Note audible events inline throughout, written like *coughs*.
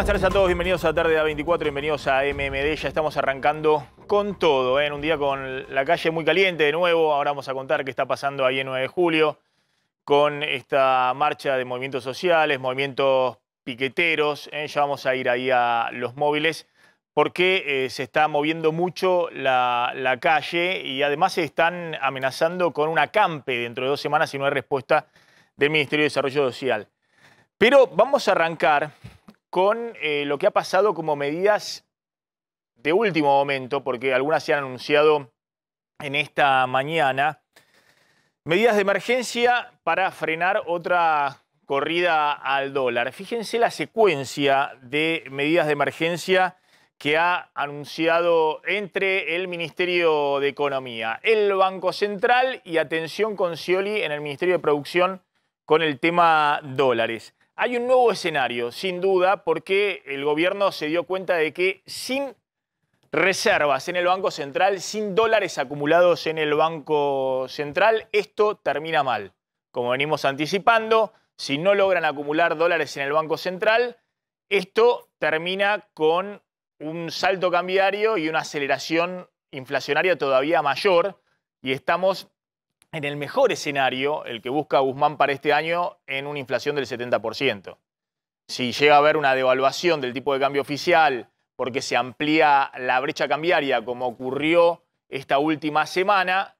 buenas tardes a todos, bienvenidos a Tarde A24, bienvenidos a MMD, ya estamos arrancando con todo, ¿eh? en ¿eh? un día con la calle muy caliente de nuevo, ahora vamos a contar qué está pasando ahí en 9 de julio, con esta marcha de movimientos sociales, movimientos piqueteros, ¿eh? ya vamos a ir ahí a los móviles, porque eh, se está moviendo mucho la, calle y además se están amenazando con una campe dentro de dos semanas si no hay respuesta del Ministerio de Desarrollo Social. Pero vamos a arrancar con eh, lo que ha pasado como medidas de último momento, porque algunas se han anunciado en esta mañana. Medidas de emergencia para frenar otra corrida al dólar. Fíjense la secuencia de medidas de emergencia que ha anunciado entre el Ministerio de Economía, el Banco Central y atención con Cioli en el Ministerio de Producción con el tema dólares. Hay un nuevo escenario, sin duda, porque el gobierno se dio cuenta de que sin reservas en el Banco Central, sin dólares acumulados en el Banco Central, esto termina mal. Como venimos anticipando, si no logran acumular dólares en el Banco Central, esto termina con un salto cambiario y una aceleración inflacionaria todavía mayor. Y estamos en el mejor escenario, el que busca Guzmán para este año, en una inflación del 70%. Si llega a haber una devaluación del tipo de cambio oficial porque se amplía la brecha cambiaria como ocurrió esta última semana,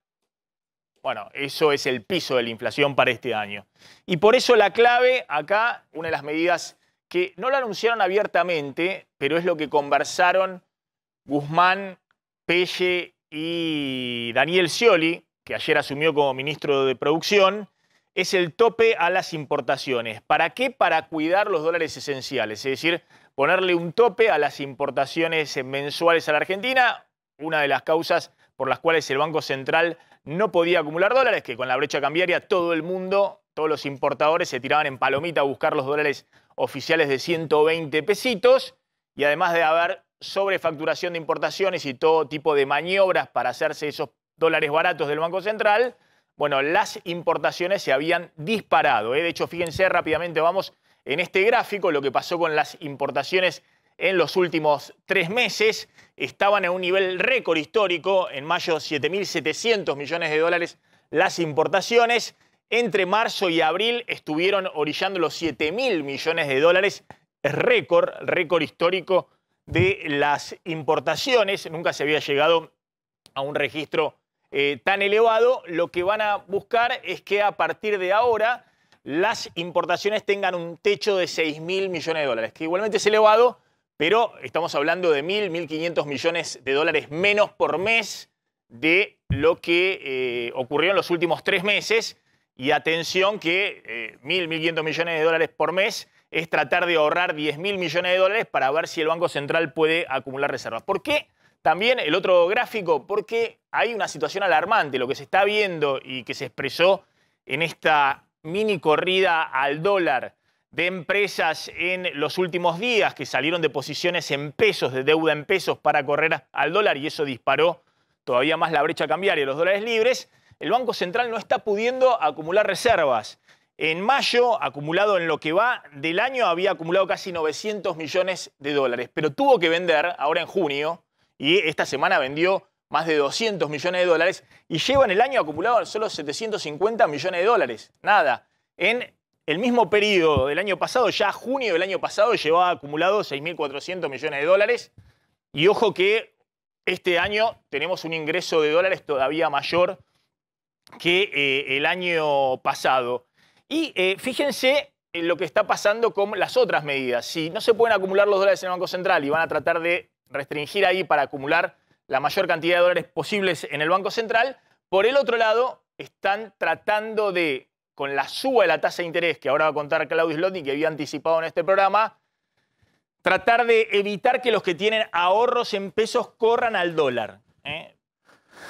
bueno, eso es el piso de la inflación para este año. Y por eso la clave acá, una de las medidas que no la anunciaron abiertamente, pero es lo que conversaron Guzmán, Pelle y Daniel Scioli, que ayer asumió como ministro de Producción, es el tope a las importaciones. ¿Para qué? Para cuidar los dólares esenciales, es decir, ponerle un tope a las importaciones mensuales a la Argentina, una de las causas por las cuales el Banco Central no podía acumular dólares, que con la brecha cambiaria todo el mundo, todos los importadores se tiraban en palomita a buscar los dólares oficiales de 120 pesitos, y además de haber sobrefacturación de importaciones y todo tipo de maniobras para hacerse esos dólares baratos del Banco Central, bueno, las importaciones se habían disparado. ¿eh? De hecho, fíjense rápidamente, vamos en este gráfico, lo que pasó con las importaciones en los últimos tres meses. Estaban en un nivel récord histórico, en mayo 7.700 millones de dólares las importaciones. Entre marzo y abril estuvieron orillando los 7.000 millones de dólares, récord, récord histórico de las importaciones. Nunca se había llegado a un registro eh, tan elevado, lo que van a buscar es que a partir de ahora las importaciones tengan un techo de 6 mil millones de dólares, que igualmente es elevado, pero estamos hablando de 1.000, 1.500 millones de dólares menos por mes de lo que eh, ocurrió en los últimos tres meses. Y atención que 1.000, eh, 1.500 millones de dólares por mes es tratar de ahorrar 10.000 millones de dólares para ver si el Banco Central puede acumular reservas. ¿Por qué? También el otro gráfico, porque hay una situación alarmante, lo que se está viendo y que se expresó en esta mini corrida al dólar de empresas en los últimos días que salieron de posiciones en pesos, de deuda en pesos para correr al dólar y eso disparó todavía más la brecha cambiaria, los dólares libres, el Banco Central no está pudiendo acumular reservas. En mayo, acumulado en lo que va del año, había acumulado casi 900 millones de dólares, pero tuvo que vender ahora en junio y esta semana vendió más de 200 millones de dólares y lleva en el año acumulado solo 750 millones de dólares. Nada. En el mismo periodo del año pasado, ya junio del año pasado, llevaba acumulado 6.400 millones de dólares. Y ojo que este año tenemos un ingreso de dólares todavía mayor que eh, el año pasado. Y eh, fíjense en lo que está pasando con las otras medidas. Si no se pueden acumular los dólares en el Banco Central y van a tratar de restringir ahí para acumular la mayor cantidad de dólares posibles en el Banco Central. Por el otro lado, están tratando de, con la suba de la tasa de interés que ahora va a contar Claudio Slotny, que había anticipado en este programa, tratar de evitar que los que tienen ahorros en pesos corran al dólar. ¿eh?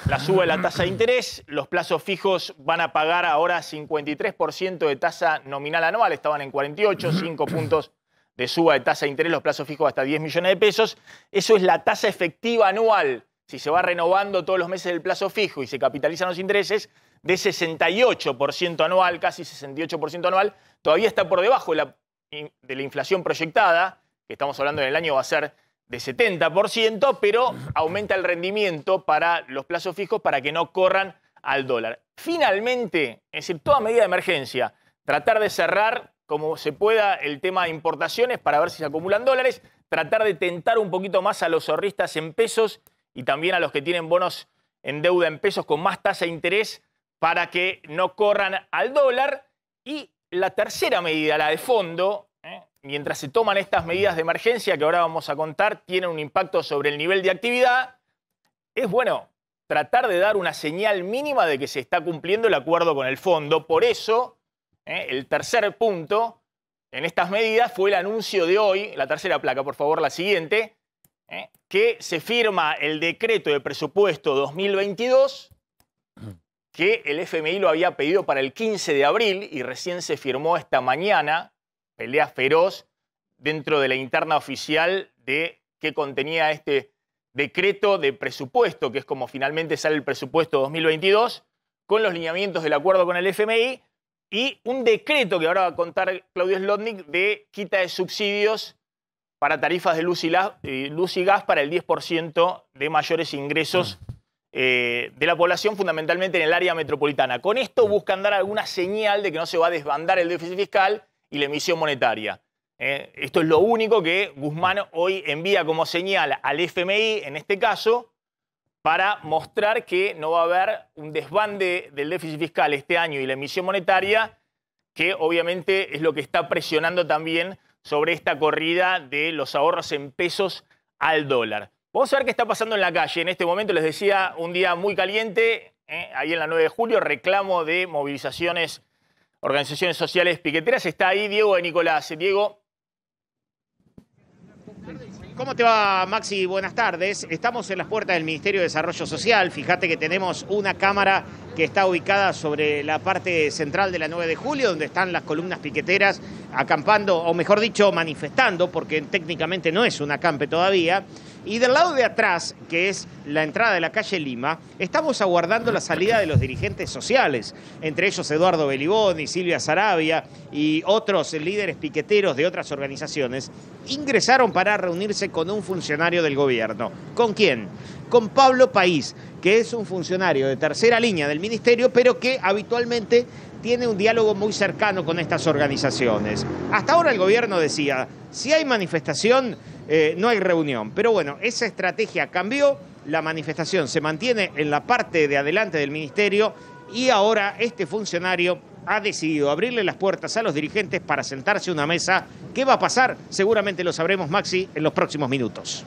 La suba de la tasa de interés, los plazos fijos van a pagar ahora 53% de tasa nominal anual, estaban en 48, 5 puntos de suba de tasa de interés los plazos fijos hasta 10 millones de pesos. Eso es la tasa efectiva anual. Si se va renovando todos los meses el plazo fijo y se capitalizan los intereses, de 68% anual, casi 68% anual, todavía está por debajo de la, de la inflación proyectada, que estamos hablando en el año va a ser de 70%, pero aumenta el rendimiento para los plazos fijos para que no corran al dólar. Finalmente, es decir, toda medida de emergencia, tratar de cerrar como se pueda el tema de importaciones para ver si se acumulan dólares, tratar de tentar un poquito más a los ahorristas en pesos y también a los que tienen bonos en deuda en pesos con más tasa de interés para que no corran al dólar. Y la tercera medida, la de fondo, ¿eh? mientras se toman estas medidas de emergencia que ahora vamos a contar, tienen un impacto sobre el nivel de actividad, es bueno tratar de dar una señal mínima de que se está cumpliendo el acuerdo con el fondo. Por eso ¿eh? El tercer punto en estas medidas fue el anuncio de hoy, la tercera placa, por favor, la siguiente, ¿eh? que se firma el decreto de presupuesto 2022 que el FMI lo había pedido para el 15 de abril y recién se firmó esta mañana, pelea feroz, dentro de la interna oficial de qué contenía este decreto de presupuesto, que es como finalmente sale el presupuesto 2022, con los lineamientos del acuerdo con el FMI y un decreto que ahora va a contar Claudio Slotnik de quita de subsidios para tarifas de luz y, eh, luz y gas para el 10% de mayores ingresos mm. eh, de la población, fundamentalmente en el área metropolitana. Con esto mm. buscan dar alguna señal de que no se va a desbandar el déficit fiscal y la emisión monetaria. Eh, esto es lo único que Guzmán hoy envía como señal al FMI, en este caso, para mostrar que no va a haber un desbande del déficit fiscal este año y la emisión monetaria, que obviamente es lo que está presionando también sobre esta corrida de los ahorros en pesos al dólar. Vamos a ver qué está pasando en la calle. En este momento les decía un día muy caliente, ¿eh? ahí en la 9 de julio, reclamo de movilizaciones, organizaciones sociales piqueteras. Está ahí Diego de Nicolás. Diego, ¿Cómo te va, Maxi? Buenas tardes. Estamos en las puertas del Ministerio de Desarrollo Social. Fíjate que tenemos una cámara que está ubicada sobre la parte central de la 9 de julio, donde están las columnas piqueteras acampando, o mejor dicho, manifestando, porque técnicamente no es un acampe todavía. Y del lado de atrás, que es la entrada de la calle Lima, estamos aguardando la salida de los dirigentes sociales, entre ellos Eduardo y Silvia Sarabia y otros líderes piqueteros de otras organizaciones, ingresaron para reunirse con un funcionario del gobierno. ¿Con quién? Con Pablo País, que es un funcionario de tercera línea del ministerio, pero que habitualmente tiene un diálogo muy cercano con estas organizaciones. Hasta ahora el gobierno decía, si hay manifestación, eh, no hay reunión. Pero bueno, esa estrategia cambió, la manifestación se mantiene en la parte de adelante del ministerio y ahora este funcionario ha decidido abrirle las puertas a los dirigentes para sentarse a una mesa. ¿Qué va a pasar? Seguramente lo sabremos, Maxi, en los próximos minutos.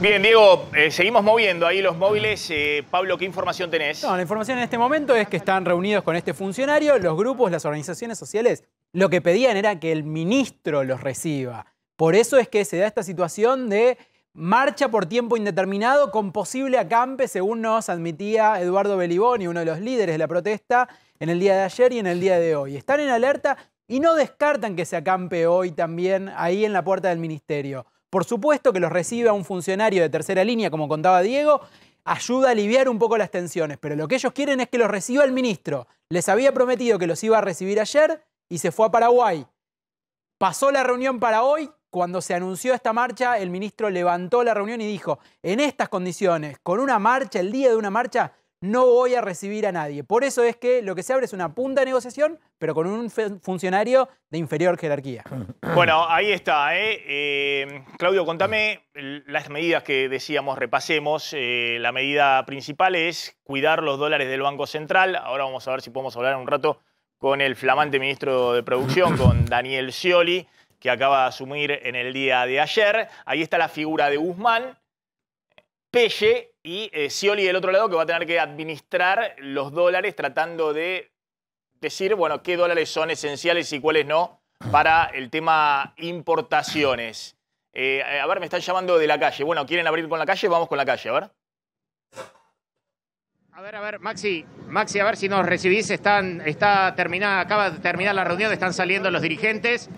Bien, Diego, eh, seguimos moviendo ahí los móviles. Eh, Pablo, ¿qué información tenés? No, la información en este momento es que están reunidos con este funcionario los grupos, las organizaciones sociales. Lo que pedían era que el ministro los reciba. Por eso es que se da esta situación de marcha por tiempo indeterminado con posible acampe, según nos admitía Eduardo Beliboni, uno de los líderes de la protesta, en el día de ayer y en el día de hoy. Están en alerta y no descartan que se acampe hoy también ahí en la puerta del ministerio. Por supuesto que los reciba un funcionario de tercera línea, como contaba Diego, ayuda a aliviar un poco las tensiones, pero lo que ellos quieren es que los reciba el ministro. Les había prometido que los iba a recibir ayer y se fue a Paraguay. Pasó la reunión para hoy, cuando se anunció esta marcha, el ministro levantó la reunión y dijo, en estas condiciones, con una marcha, el día de una marcha, no voy a recibir a nadie. Por eso es que lo que se abre es una punta de negociación, pero con un funcionario de inferior jerarquía. *clears throat* Bueno, ahí está. ¿eh? eh Claudio, contame las medidas que decíamos, repasemos. Eh, la medida principal es cuidar los dólares del Banco Central. Ahora vamos a ver si podemos hablar un rato con el flamante ministro de Producción, con *clears throat* Daniel Scioli que acaba de asumir en el día de ayer. Ahí está la figura de Guzmán, Pelle y eh, sioli del otro lado, que va a tener que administrar los dólares tratando de decir, bueno, qué dólares son esenciales y cuáles no para el tema importaciones. Eh, a ver, me están llamando de la calle. Bueno, ¿quieren abrir con la calle? Vamos con la calle, a ver. A ver, a ver, Maxi, Maxi, a ver si nos recibís. Están, está terminada, acaba de terminar la reunión, están saliendo los dirigentes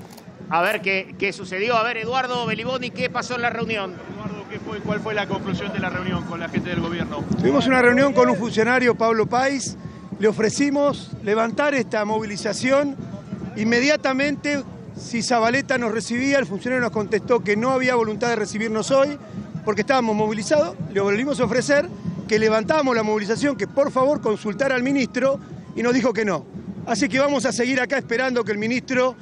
a ver qué, qué sucedió. A ver, Eduardo Beliboni, ¿qué pasó en la reunión? Eduardo, ¿qué fue, ¿cuál fue la conclusión de la reunión con la gente del gobierno? Tuvimos una reunión con un funcionario, Pablo Pais, le ofrecimos levantar esta movilización. Inmediatamente, si Zabaleta nos recibía, el funcionario nos contestó que no había voluntad de recibirnos hoy, porque estábamos movilizados, le volvimos a ofrecer que levantamos la movilización, que por favor consultara al ministro, y nos dijo que no. Así que vamos a seguir acá esperando que el ministro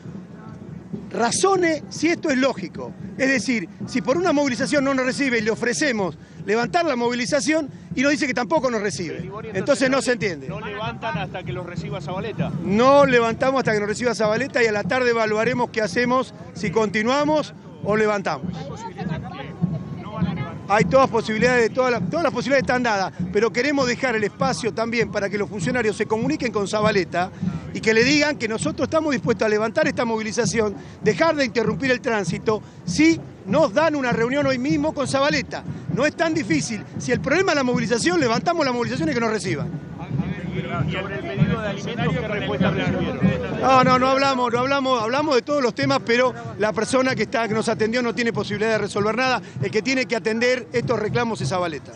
razone si esto es lógico. Es decir, si por una movilización no nos recibe y le ofrecemos levantar la movilización y nos dice que tampoco nos recibe. Entonces, no se entiende. No levantan hasta que los reciba Zabaleta. No levantamos hasta que nos reciba Zabaleta y a la tarde evaluaremos qué hacemos, si continuamos o levantamos hay todas posibilidades, todas las, todas las posibilidades están dadas, pero queremos dejar el espacio también para que los funcionarios se comuniquen con Zabaleta y que le digan que nosotros estamos dispuestos a levantar esta movilización, dejar de interrumpir el tránsito, si nos dan una reunión hoy mismo con Zabaleta. No es tan difícil. Si el problema es la movilización, levantamos la movilización movilizaciones que nos reciban sobre el de alimentos, ¿qué respuesta No, no, no hablamos, no hablamos, hablamos de todos los temas, pero la persona que, está, que nos atendió no tiene posibilidad de resolver nada. El que tiene que atender estos reclamos es Zabaleta.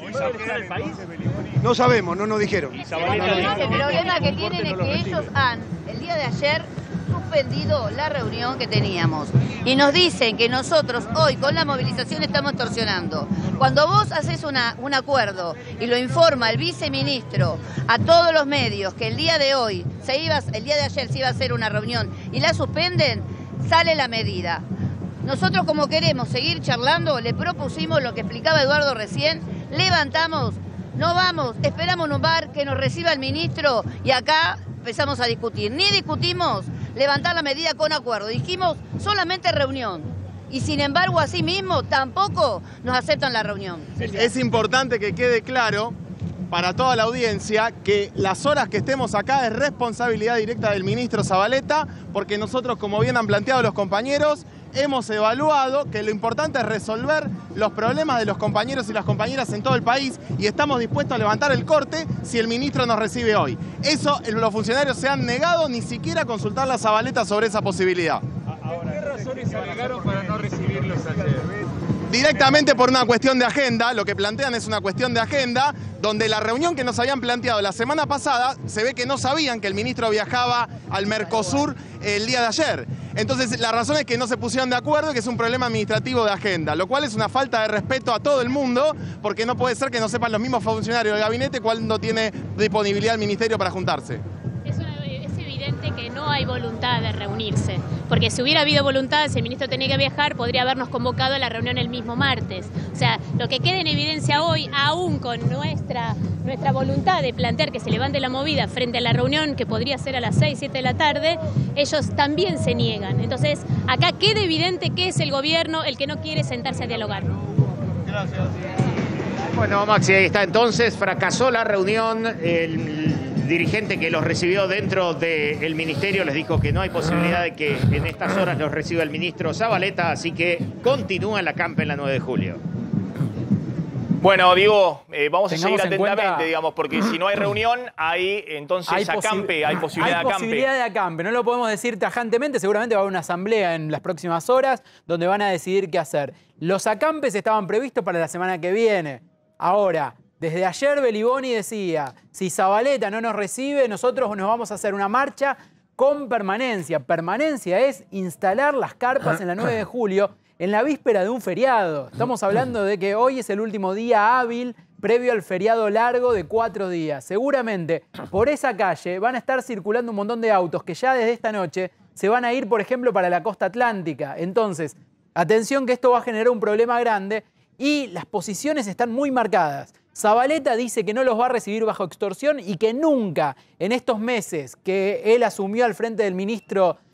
No sabemos, no nos dijeron. El problema que tienen es que ellos han, el día de ayer, suspendido la reunión que teníamos. Y nos dicen que nosotros hoy con la movilización estamos torsionando Cuando vos haces un acuerdo y lo informa el viceministro a todos los medios que el día de hoy, se iba, el día de ayer se iba a hacer una reunión y la suspenden, sale la medida. Nosotros como queremos seguir charlando, le propusimos lo que explicaba Eduardo recién, levantamos, no vamos, esperamos un bar que nos reciba el ministro y acá empezamos a discutir. Ni discutimos levantar la medida con acuerdo. Dijimos solamente reunión y sin embargo así mismo tampoco nos aceptan la reunión. Es importante que quede claro para toda la audiencia que las horas que estemos acá es responsabilidad directa del ministro Zabaleta, porque nosotros, como bien han planteado los compañeros, hemos evaluado que lo importante es resolver los problemas de los compañeros y las compañeras en todo el país y estamos dispuestos a levantar el corte si el ministro nos recibe hoy. Eso los funcionarios se han negado ni siquiera a consultar la Zabaleta sobre esa posibilidad. ¿Qué razones para no recibirlos ayer? directamente por una cuestión de agenda, lo que plantean es una cuestión de agenda, donde la reunión que nos habían planteado la semana pasada, se ve que no sabían que el ministro viajaba al Mercosur el día de ayer. Entonces, la razón es que no se pusieron de acuerdo y que es un problema administrativo de agenda, lo cual es una falta de respeto a todo el mundo, porque no puede ser que no sepan los mismos funcionarios del gabinete cuándo tiene disponibilidad el ministerio para juntarse que no hay voluntad de reunirse, porque si hubiera habido voluntad, si el ministro tenía que viajar, podría habernos convocado a la reunión el mismo martes. O sea, lo que queda en evidencia hoy, aún con nuestra, nuestra voluntad de plantear que se levante la movida frente a la reunión, que podría ser a las 6, 7 de la tarde, ellos también se niegan. Entonces, acá queda evidente que es el gobierno el que no quiere sentarse a dialogar. Gracias. Bueno, Maxi, ahí está entonces, fracasó la reunión, el el dirigente que los recibió dentro del ministerio les dijo que no hay posibilidad de que en estas horas los reciba el ministro Zabaleta, así que continúa la campe en la 9 de julio. Bueno, digo, eh, vamos a seguir atentamente, digamos, porque si no hay *clears throat* reunión, hay entonces hay acampe, hay posibilidad de acampe. Hay posibilidad de acampe, no lo podemos decir tajantemente, seguramente va a haber una asamblea en las próximas horas donde van a decidir qué hacer. Los acampes estaban previstos para la semana que viene. Ahora, desde ayer Beliboni decía, si Zabaleta no nos recibe, nosotros nos vamos a hacer una marcha con permanencia. Permanencia es instalar las carpas en la 9 de julio en la víspera de un feriado. Estamos hablando de que hoy es el último día hábil previo al feriado largo de cuatro días. Seguramente por esa calle van a estar circulando un montón de autos que ya desde esta noche se van a ir, por ejemplo, para la costa atlántica. Entonces, atención que esto va a generar un problema grande y las posiciones están muy marcadas. Zabaleta dice que no los va a recibir bajo extorsión y que nunca en estos meses que él asumió al frente del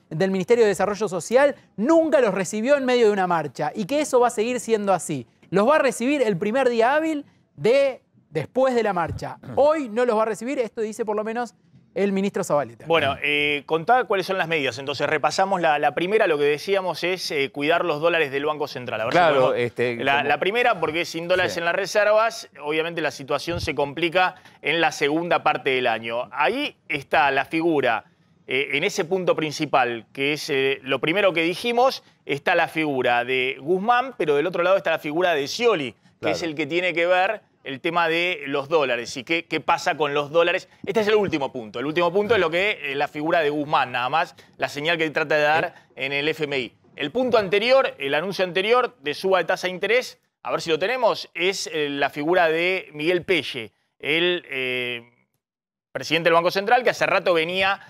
del Ministerio de Desarrollo Social, nunca los recibió en medio de una marcha y que eso va a seguir siendo así. Los va a recibir el primer día hábil de después de la marcha. Mm. Hoy no los va a recibir, esto dice por lo menos el ministro Zabaleta. Bueno, eh, contá cuáles son las medidas. Entonces, repasamos la, primera, lo que decíamos es eh, cuidar los dólares del Banco Central. claro, este, la, primera, porque sin dólares en las reservas, obviamente la situación se complica en la segunda parte del año. Ahí está la figura, eh, en ese punto principal, que es eh, lo primero que dijimos, está la figura de Guzmán, pero del otro lado está la figura de Scioli, que es el que tiene que ver el tema de los dólares y qué, pasa con los dólares. Este es el último punto. El último punto es lo que es eh, la figura de Guzmán, nada más, la señal que trata de dar en el FMI. El punto anterior, el anuncio anterior de suba de tasa de interés, a ver si lo tenemos, es eh, la figura de Miguel Pelle, el eh, presidente del Banco Central, que hace rato venía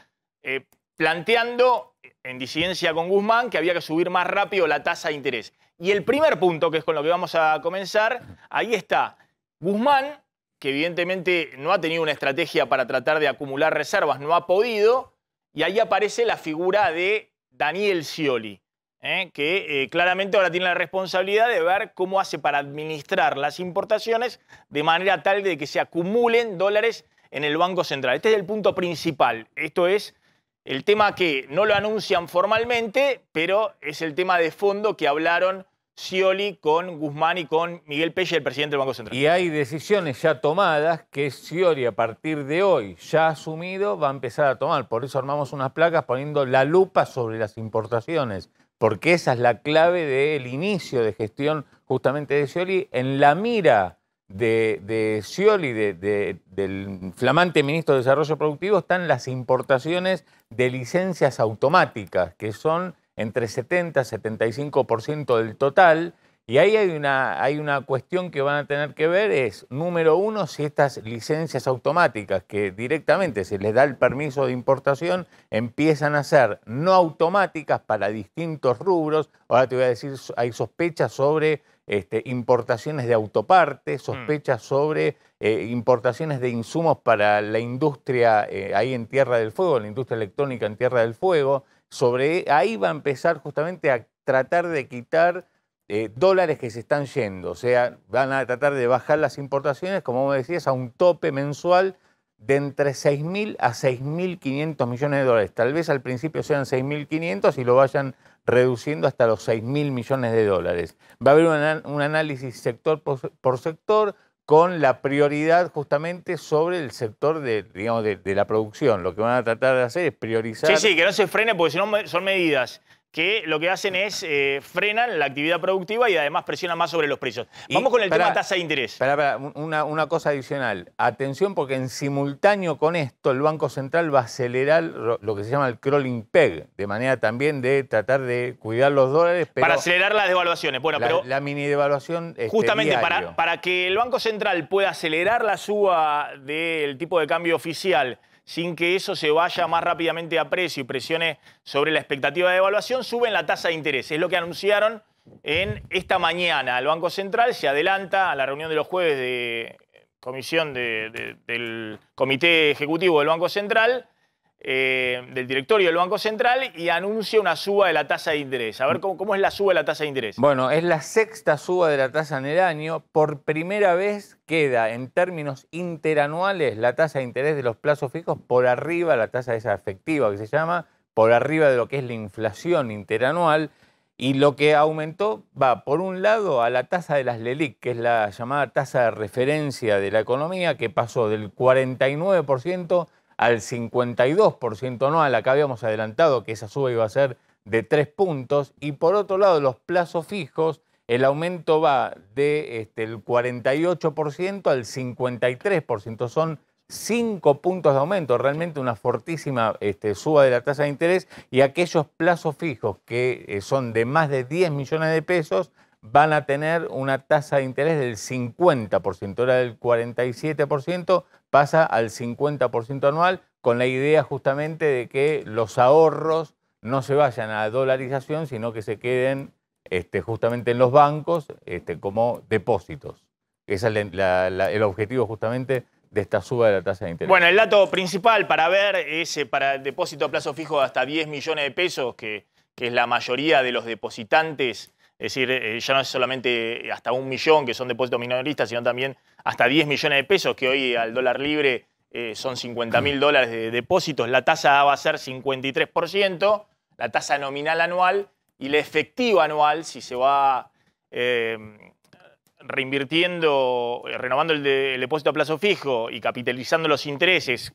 planteando en disidencia con Guzmán que había que subir más rápido la tasa de interés. Y el primer punto, que es con lo que vamos a comenzar, ahí está Guzmán, que evidentemente no ha tenido una estrategia para tratar de acumular reservas, no ha podido, y ahí aparece la figura de Daniel Scioli, ¿eh? que eh, claramente ahora tiene la responsabilidad de ver cómo hace para administrar las importaciones de manera tal de que se acumulen dólares en el Banco Central. Este es el punto principal. Esto es el tema que no lo anuncian formalmente, pero es el tema de fondo que hablaron Scioli con Guzmán y con Miguel Peche, el presidente del Banco Central. Y hay decisiones ya tomadas que Scioli a partir de hoy, ya asumido, va a empezar a tomar. Por eso armamos unas placas poniendo la lupa sobre las importaciones, porque esa es la clave del inicio de gestión justamente de Scioli en la mira de, de del flamante ministro de Desarrollo Productivo, están las importaciones de licencias automáticas, que son entre 70 y 75% del total. Y ahí hay una, hay una cuestión que van a tener que ver, es, número uno, si estas licencias automáticas, que directamente se les da el permiso de importación, empiezan a ser no automáticas para distintos rubros. Ahora te voy a decir, hay sospechas sobre este, importaciones de autopartes, hmm. sospechas sobre eh, importaciones de insumos para la industria eh, ahí en Tierra del Fuego, la industria electrónica en Tierra del Fuego sobre ahí va a empezar justamente a tratar de quitar eh, dólares que se están yendo, o sea, van a tratar de bajar las importaciones, como me decías, a un tope mensual de entre 6.000 a 6.500 millones de dólares. Tal vez al principio sean 6.500 y lo vayan reduciendo hasta los 6.000 millones de dólares. Va a haber un, análisis sector por sector con la prioridad justamente sobre el sector de, digamos, de, la producción. Lo que van a tratar de hacer es priorizar... Sí, sí, que no se frene porque si no son medidas que lo que hacen es frenar eh, frenan la actividad productiva y además presionan más sobre los precios. Vamos con el tema tasa de interés. Espera, espera, una, cosa adicional. Atención porque en simultáneo con esto el Banco Central va a acelerar lo que se llama el crawling peg, de manera también de tratar de cuidar los dólares. para acelerar las devaluaciones. Bueno, pero la mini devaluación... es. Este, justamente para, para que el Banco Central pueda acelerar la suba del tipo de cambio oficial sin que eso se vaya más rápidamente a precio y presione sobre la expectativa de evaluación, suben la tasa de interés. Es lo que anunciaron en esta mañana. El Banco Central se adelanta a la reunión de los jueves de comisión del Comité Ejecutivo del Banco Central eh, del directorio del Banco Central y anuncia una suba de la tasa de interés. A ver, ¿cómo, es la suba de la tasa de interés? Bueno, es la sexta suba de la tasa en el año. Por primera vez queda en términos interanuales la tasa de interés de los plazos fijos por arriba, la tasa de esa efectiva que se llama, por arriba de lo que es la inflación interanual. Y lo que aumentó va, por un lado, a la tasa de las LELIC, que es la llamada tasa de referencia de la economía, que pasó del 49% al 52% la que habíamos adelantado que esa suba iba a ser de 3 puntos. Y por otro lado, los plazos fijos, el aumento va de este, el 48% al 53%. Son 5 puntos de aumento, realmente una fortísima este, suba de la tasa de interés y aquellos plazos fijos que eh, son de más de 10 millones de pesos van a tener una tasa de interés del 50%, era del 47%, pasa al 50% anual con la idea justamente de que los ahorros no se vayan a dolarización, sino que se queden este, justamente en los bancos este, como depósitos. Ese es el objetivo justamente de esta suba de la tasa de interés. Bueno, el dato principal para ver es eh, para el depósito a plazo fijo de hasta 10 millones de pesos, que, que es la mayoría de los depositantes es decir, eh, eh, ya no es solamente eh, hasta un millón que son depósitos minoristas, sino también hasta 10 millones de pesos, que hoy al dólar libre son 50 mil dólares de depósitos. La tasa va a ser 53%, la tasa nominal anual y la efectiva anual, si se va reinvirtiendo, renovando el, depósito a plazo fijo y capitalizando los intereses,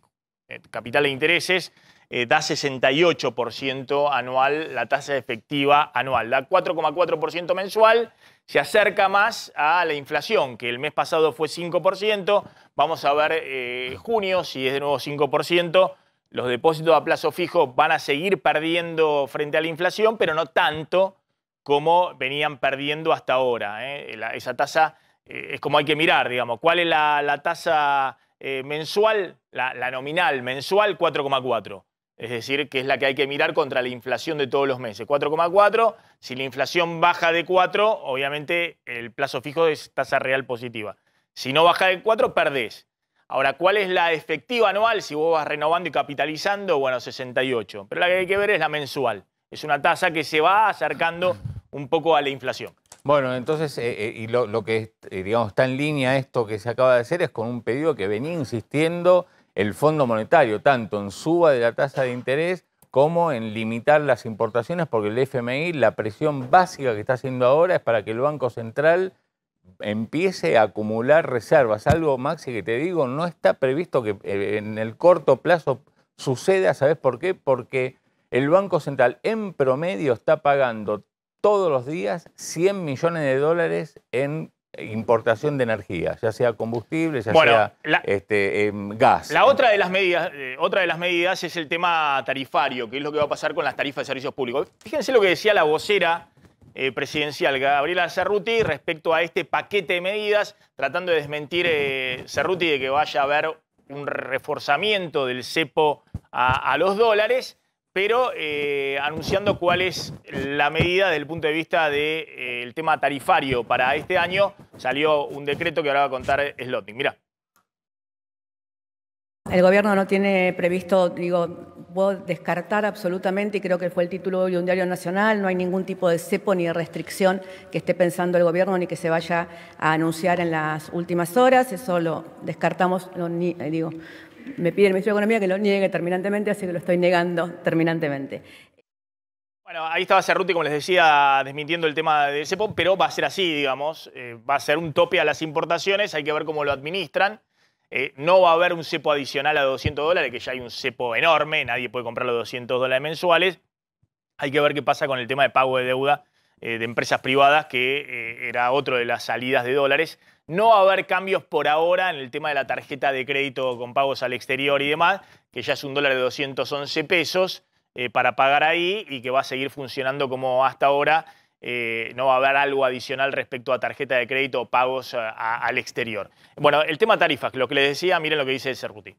capital de intereses, eh, da 68% anual la tasa efectiva anual, da 4,4% mensual, se acerca más a la inflación, que el mes pasado fue 5%, vamos a ver eh, junio si es de nuevo 5%. Los depósitos a plazo fijo van a seguir perdiendo frente a la inflación, pero no tanto como venían perdiendo hasta ahora. Eh. esa tasa es como hay que mirar, digamos, cuál es la, tasa mensual, la, nominal mensual 4,4 es decir, que es la que hay que mirar contra la inflación de todos los meses. 4,4, si la inflación baja de 4, obviamente el plazo fijo es tasa real positiva. Si no baja de 4, perdés. Ahora, ¿cuál es la efectiva anual? Si vos vas renovando y capitalizando, bueno, 68. Pero la que hay que ver es la mensual. Es una tasa que se va acercando un poco a la inflación. Bueno, entonces, eh, eh, y lo, que eh, digamos, está en línea esto que se acaba de hacer es con un pedido que venía insistiendo el Fondo Monetario, tanto en suba de la tasa de interés como en limitar las importaciones, porque el FMI, la presión básica que está haciendo ahora es para que el Banco Central empiece a acumular reservas. Algo, Maxi, que te digo, no está previsto que eh, en el corto plazo suceda, ¿sabes por qué? Porque el Banco Central en promedio está pagando todos los días 100 millones de dólares en importación de energía, ya sea combustible, ya sea este, em, gas. La otra de las medidas, eh, otra de las medidas es el tema tarifario, que es lo que va a pasar con las tarifas de servicios públicos. Fíjense lo que decía la vocera eh, presidencial Gabriela Cerruti respecto a este paquete de medidas, tratando de desmentir eh, Cerruti de que vaya a haber un reforzamiento del cepo a los dólares pero eh, anunciando cuál es la medida desde el punto de vista del eh, tema tarifario para este año. Salió un decreto que ahora va a contar slotting Mirá. El gobierno no tiene previsto, digo, puedo descartar absolutamente, y creo que fue el título de un diario nacional, no hay ningún tipo de cepo ni de restricción que esté pensando el gobierno ni que se vaya a anunciar en las últimas horas, eso lo descartamos, ni, eh, digo, me pide el Ministerio de Economía que lo niegue terminantemente, así que lo estoy negando terminantemente. Bueno, ahí estaba Cerruti, como les decía, desmintiendo el tema del CEPO, pero va a ser así, digamos. Eh, va a ser un tope a las importaciones, hay que ver cómo lo administran. Eh, no va a haber un cepo adicional a 200 dólares, que ya hay un cepo enorme, nadie puede comprar los 200 dólares mensuales. Hay que ver qué pasa con el tema de pago de deuda eh, de empresas privadas, que eh, era otro de las salidas de dólares. No va a haber cambios por ahora en el tema de la tarjeta de crédito con pagos al exterior y demás, que ya es un dólar de 211 pesos eh, para pagar ahí y que va a seguir funcionando como hasta ahora. no va a haber algo adicional respecto a tarjeta de crédito o pagos al exterior. Bueno, el tema tarifas, lo que les decía, miren lo que dice Cerruti.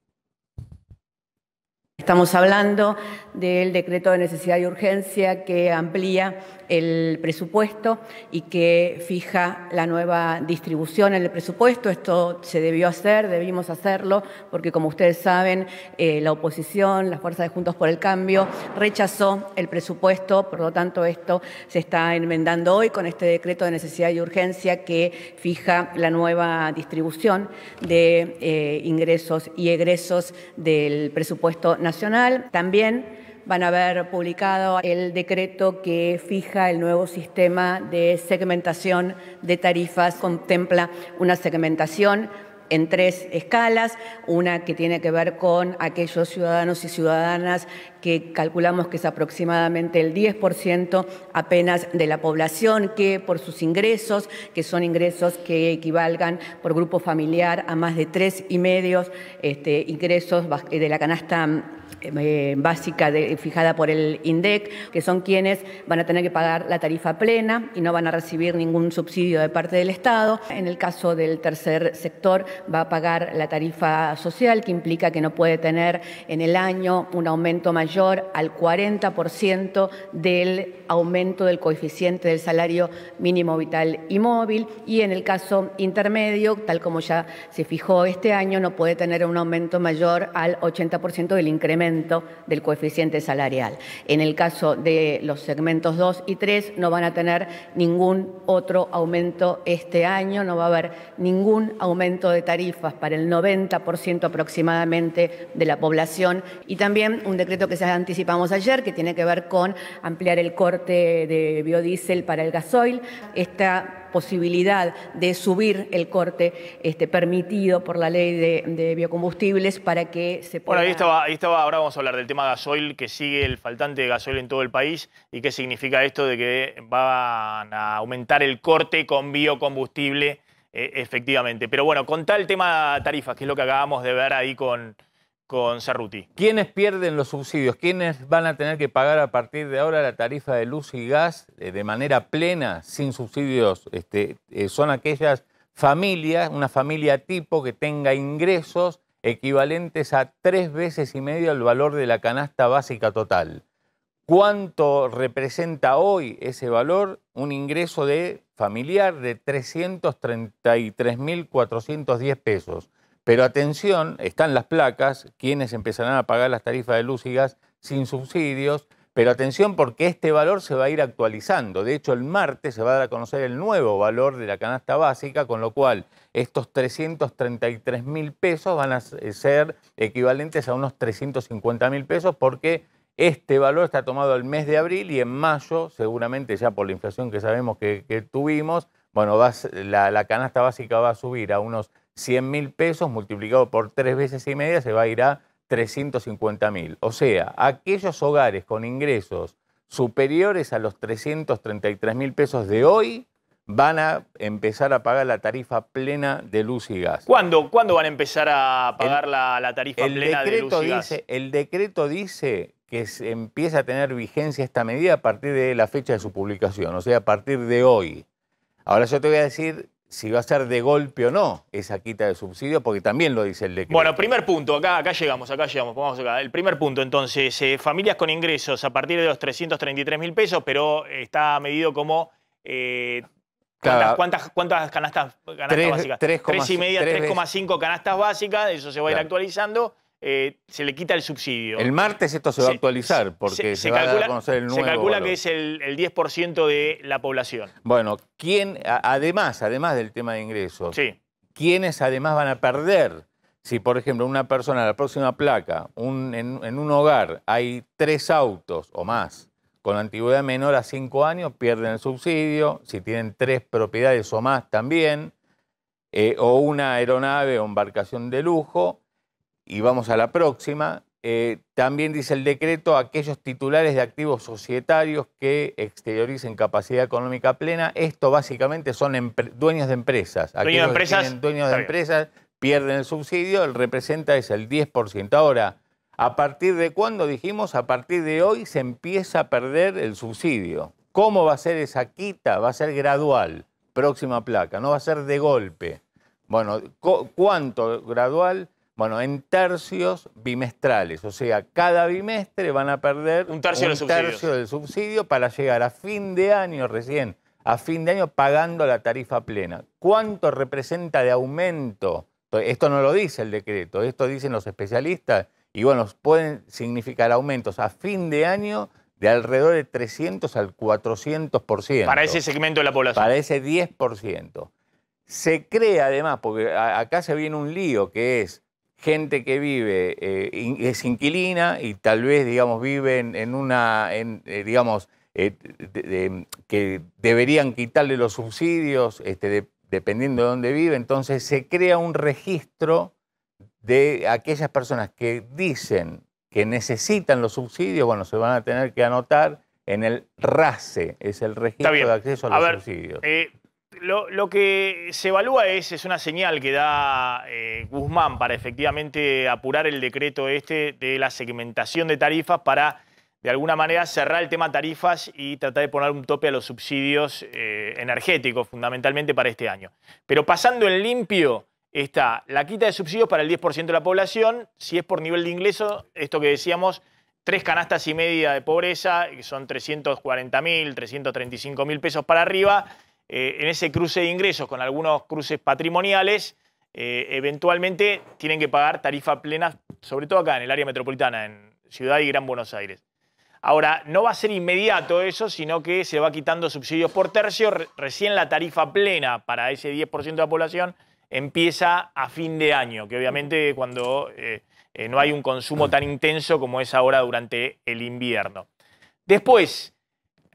Estamos hablando del decreto de necesidad y urgencia que amplía el presupuesto y que fija la nueva distribución en el presupuesto. Esto se debió hacer, debimos hacerlo, porque como ustedes saben, eh, la oposición, las fuerzas de Juntos por el Cambio, rechazó el presupuesto, por lo tanto esto se está enmendando hoy con este decreto de necesidad y urgencia que fija la nueva distribución de eh, ingresos y egresos del presupuesto nacional también van a haber publicado el decreto que fija el nuevo sistema de segmentación de tarifas. Contempla una segmentación en tres escalas, una que tiene que ver con aquellos ciudadanos y ciudadanas que calculamos que es aproximadamente el 10% apenas de la población, que por sus ingresos, que son ingresos que equivalgan por grupo familiar a más de tres y medio este, ingresos eh, de la canasta mm, eh, básica fijada por el INDEC, que son quienes van a tener que pagar la tarifa plena y no van a recibir ningún subsidio de parte del Estado. En el caso del tercer sector, va a pagar la tarifa social, que implica que no puede tener en el año un aumento mayor mayor al 40% del aumento del coeficiente del salario mínimo vital y móvil y en el caso intermedio, tal como ya se fijó este año, no puede tener un aumento mayor al 80% del incremento del coeficiente salarial. En el caso de los segmentos 2 y 3 no van a tener ningún otro aumento este año, no va a haber ningún aumento de tarifas para el 90% aproximadamente de la población y también un decreto que ya anticipamos ayer, que tiene que ver con ampliar el corte de biodiesel para el gasoil. Esta posibilidad de subir el corte este, permitido por la ley de, biocombustibles para que se pueda... Bueno, ahí estaba, ahí estaba, ahora vamos a hablar del tema gasoil, que sigue el faltante de gasoil en todo el país y qué significa esto de que van a aumentar el corte con biocombustible, eh, efectivamente. Pero bueno, contá el tema tarifas, que es lo que acabamos de ver ahí con con Cerruti. ¿Quiénes pierden los subsidios? ¿Quiénes van a tener que pagar a partir de ahora la tarifa de luz y gas eh, de manera plena, sin subsidios? Este, eh, son aquellas familias, una familia tipo que tenga ingresos equivalentes a tres veces y medio el valor de la canasta básica total. ¿Cuánto representa hoy ese valor? Un ingreso de familiar de 333.410 pesos. Pero atención, están las placas, quienes empezarán a pagar las tarifas de luz y gas sin subsidios, pero atención porque este valor se va a ir actualizando. De hecho, el martes se va a dar a conocer el nuevo valor de la canasta básica, con lo cual estos 333 mil pesos van a ser equivalentes a unos 350 mil pesos porque este valor está tomado el mes de abril y en mayo, seguramente ya por la inflación que sabemos que, tuvimos, bueno, la canasta básica va a subir a unos 100 mil pesos multiplicado por tres veces y media se va a ir a 350 mil. O sea, aquellos hogares con ingresos superiores a los 333 mil pesos de hoy van a empezar a pagar la tarifa plena de luz y gas. ¿Cuándo, van a empezar a pagar la, tarifa plena de luz y gas? El decreto dice que se empieza a tener vigencia esta medida a partir de la fecha de su publicación, o sea, a partir de hoy. Ahora yo te voy a decir si va a ser de golpe o no esa quita de subsidio, porque también lo dice el decreto. Bueno, primer punto, acá, acá llegamos, acá llegamos, vamos acá. El primer punto, entonces, eh, familias con ingresos a partir de los 333 mil pesos, pero eh, está medido como... Eh, ¿cuántas, canastas, canastas básicas? 3,5 canastas básicas, eso se va a ir actualizando. Eh, se le quita el subsidio. El martes esto se va a actualizar porque se, calcula, a conocer el Se calcula que es el, 10% de la población. Bueno, ¿quién, además, además del tema de ingresos, sí. quiénes además van a perder? Si, por ejemplo, una persona, la próxima placa, en, un hogar hay tres autos o más con antigüedad menor a cinco años, pierden el subsidio. Si tienen tres propiedades o más, también. Eh, o una aeronave o embarcación de lujo y vamos a la próxima, eh, también dice el decreto aquellos titulares de activos societarios que exterioricen capacidad económica plena. Esto básicamente son dueños de empresas. Dueños de empresas. Dueños de empresas pierden el subsidio, el representa es el 10%. Ahora, ¿a partir de cuándo dijimos? A partir de hoy se empieza a perder el subsidio. ¿Cómo va a ser esa quita? Va a ser gradual, próxima placa, no va a ser de golpe. Bueno, ¿cuánto gradual? Bueno, en tercios bimestrales, o sea, cada bimestre van a perder un tercio, del, subsidio. para llegar a fin de año recién, a fin de año pagando la tarifa plena. ¿Cuánto representa de aumento? Esto no lo dice el decreto, esto dicen los especialistas y bueno, pueden significar aumentos a fin de año de alrededor de 300 al 400%. Para ese segmento de la población. Para ese 10%. Se cree además, porque acá se viene un lío que es gente que vive, eh, es inquilina y tal vez, digamos, vive en, una, eh, digamos, eh, que deberían quitarle los subsidios este, dependiendo de dónde vive, entonces se crea un registro de aquellas personas que dicen que necesitan los subsidios, bueno, se van a tener que anotar en el RACE, es el registro de acceso a, los subsidios. Lo, que se evalúa es, es una señal que da eh, Guzmán para efectivamente apurar el decreto este de la segmentación de tarifas para, de alguna manera, cerrar el tema tarifas y tratar de poner un tope a los subsidios eh, energéticos, fundamentalmente para este año. Pero pasando en limpio está la quita de subsidios para el 10% de la población, si es por nivel de ingreso, esto que decíamos, tres canastas y media de pobreza, que son 340 mil, 335 mil pesos para arriba eh, en ese cruce de ingresos con algunos cruces patrimoniales, eh, eventualmente tienen que pagar tarifa plena, sobre todo acá en el área metropolitana, en Ciudad y Gran Buenos Aires. Ahora, no va a ser inmediato eso, sino que se va quitando subsidios por tercio. Recién la tarifa plena para ese 10% de la población empieza a fin de año, que obviamente cuando eh, no hay un consumo tan intenso como es ahora durante el invierno. Después,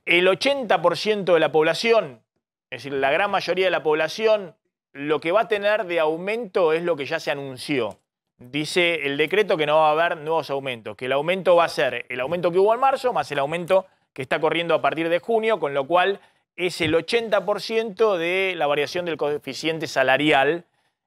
el 80% de la población es decir, la gran mayoría de la población lo que va a tener de aumento es lo que ya se anunció. Dice el decreto que no va a haber nuevos aumentos, que el aumento va a ser el aumento que hubo en marzo más el aumento que está corriendo a partir de junio, con lo cual es el 80% de la variación del coeficiente salarial,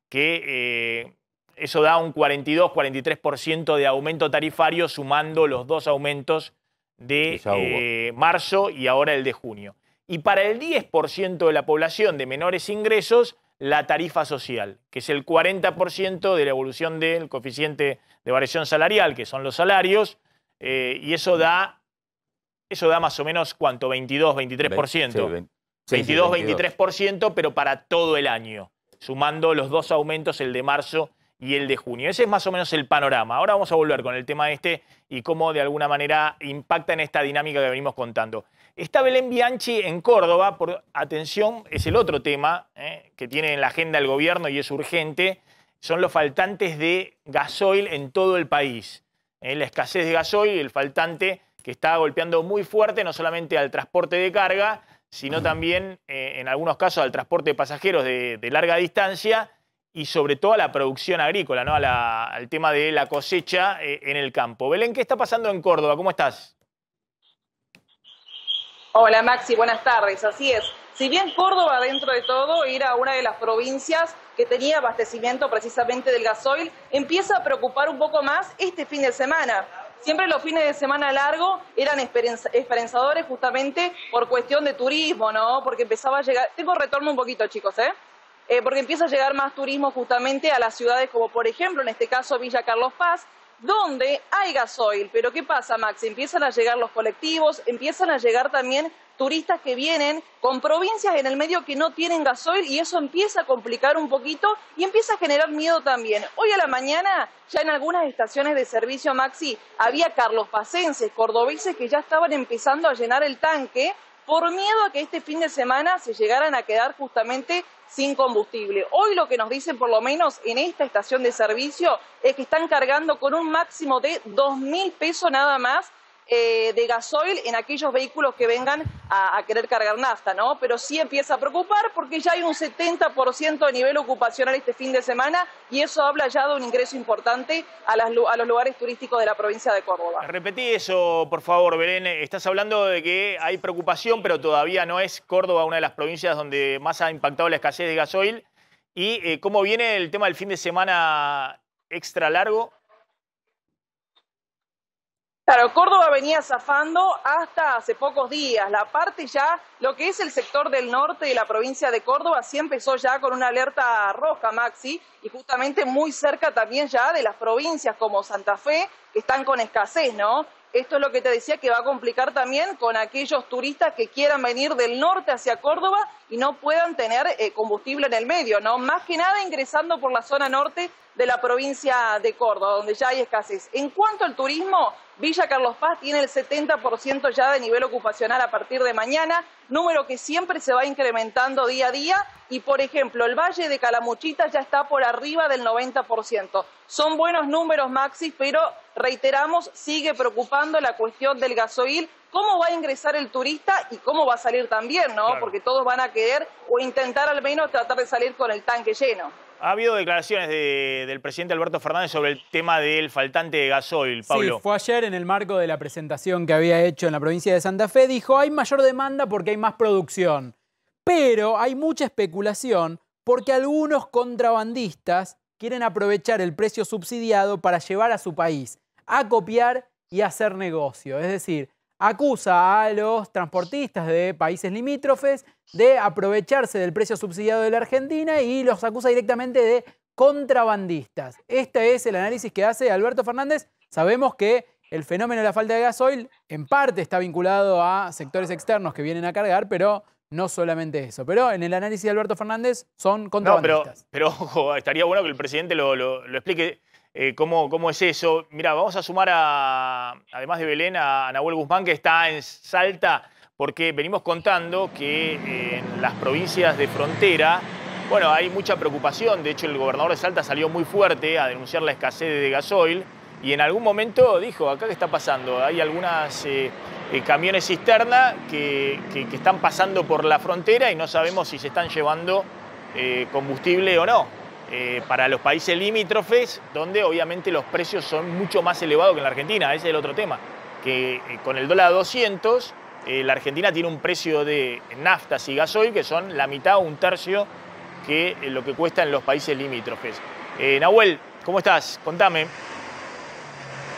que eh, eso da un 42-43% de aumento tarifario sumando los dos aumentos de eh, marzo y ahora el de junio y para el 10% de la población de menores ingresos la tarifa social, que es el 40% de la evolución del coeficiente de variación salarial, que son los salarios, eh, y eso da, eso da más o menos cuánto, 22, 23%. 22, 23%, pero para todo el año, sumando los dos aumentos, el de marzo y el de junio. Ese es más o menos el panorama. Ahora vamos a volver con el tema este y cómo de alguna manera impacta en esta dinámica que venimos contando. Está Belén Bianchi en Córdoba, por atención, es el otro tema eh, que tiene en la agenda el gobierno y es urgente, son los faltantes de gasoil en todo el país. Eh, la escasez de gasoil, el faltante que está golpeando muy fuerte no solamente al transporte de carga, sino también eh, en algunos casos al transporte de pasajeros de larga distancia y sobre todo a la producción agrícola, ¿no? al tema de la cosecha eh, en el campo. Belén, ¿qué está pasando en Córdoba? ¿Cómo estás? Hola Maxi, buenas tardes. Así es. Si bien Córdoba, dentro de todo, era una de las provincias que tenía abastecimiento precisamente del gasoil, empieza a preocupar un poco más este fin de semana. Siempre los fines de semana largo eran esperanzadores justamente por cuestión de turismo, ¿no? Porque empezaba a llegar... Tengo retorno un poquito, chicos, ¿eh? Eh, porque empieza a llegar más turismo justamente a las ciudades como por ejemplo, en este caso Villa Carlos Paz, donde hay gasoil. Pero ¿qué pasa, Max? Empiezan a llegar los colectivos, empiezan a llegar también turistas que vienen con provincias en el medio que no tienen gasoil y eso empieza a complicar un poquito y empieza a generar miedo también. Hoy a la mañana, ya en algunas estaciones de servicio Maxi, había carlos cordobeses que ya estaban empezando a llenar el tanque por miedo a que este fin de semana se llegaran a quedar justamente sin combustible. Hoy lo que nos dicen, por lo menos en esta estación de servicio, es que están cargando con un máximo de dos mil pesos nada más eh, de gasoil en aquellos vehículos que vengan a, querer cargar nafta, ¿no? Pero sí empieza a preocupar porque ya hay un 70% de nivel ocupacional este fin de semana y eso habla ya de un ingreso importante a, a los lugares turísticos de la provincia de Córdoba. Repetí eso, por favor, Belén. Estás hablando de que hay preocupación, pero todavía no es Córdoba una de las provincias donde más ha impactado la escasez de gasoil. ¿Y eh, cómo viene el tema del fin de semana extra largo? Claro, Córdoba venía zafando hasta hace pocos días. La parte ya, lo que es el sector del norte de la provincia de Córdoba, sí empezó ya con una alerta roja, Maxi, y justamente muy cerca también ya de las provincias como Santa Fe, que están con escasez, ¿no? Esto es lo que te decía que va a complicar también con aquellos turistas que quieran venir del norte hacia Córdoba y no puedan tener eh, combustible en el medio, ¿no? Más que nada ingresando por la zona norte de la provincia de Córdoba, donde ya hay escasez. En cuanto al turismo, Villa Carlos Paz tiene el 70% ya de nivel ocupacional a partir de mañana, número que siempre se va incrementando día a día y, por ejemplo, el Valle de Calamuchita ya está por arriba del 90%. Son buenos números, Maxi, pero reiteramos, sigue preocupando la cuestión del gasoil, cómo va a ingresar el turista y cómo va a salir también, ¿no? Porque todos van a querer o intentar al menos tratar de salir con el tanque lleno. Ha habido declaraciones del presidente Alberto Fernández sobre el tema del faltante de gasoil, Pablo. Sí, fue ayer en el marco de la presentación que había hecho en la provincia de Santa Fe. Dijo, hay mayor demanda porque hay más producción. Pero hay mucha especulación porque algunos contrabandistas quieren aprovechar el precio subsidiado para llevar a su país a copiar y hacer negocio. Es decir, acusa a los transportistas de países limítrofes de aprovecharse del precio subsidiado de la Argentina y los acusa directamente de contrabandistas. Este es el análisis que hace Alberto Fernández. Sabemos que el fenómeno de la falta de gasoil en parte está vinculado a sectores externos que vienen a cargar, pero no solamente eso. Pero en el análisis de Alberto Fernández son contrabandistas. pero, estaría bueno que el presidente lo explique eh, ¿cómo, es eso? Mira, vamos a sumar a, además de Belén, a, Nahuel Guzmán, que está en Salta, porque venimos contando que eh, en las provincias de frontera, bueno, hay mucha preocupación. De hecho, el gobernador de Salta salió muy fuerte a denunciar la escasez de gasoil y en algún momento dijo, acá qué está pasando, hay algunas eh, camiones cisterna que, están pasando por la frontera y no sabemos si se están llevando combustible o no. Eh, para los países limítrofes, donde obviamente los precios son mucho más elevados que en la Argentina. Ese es el otro tema, que eh, con el dólar a 200, eh, la Argentina tiene un precio de naftas y gasoil que son la mitad o un tercio que lo que cuesta en los países limítrofes. Nahuel, ¿cómo estás? Contame.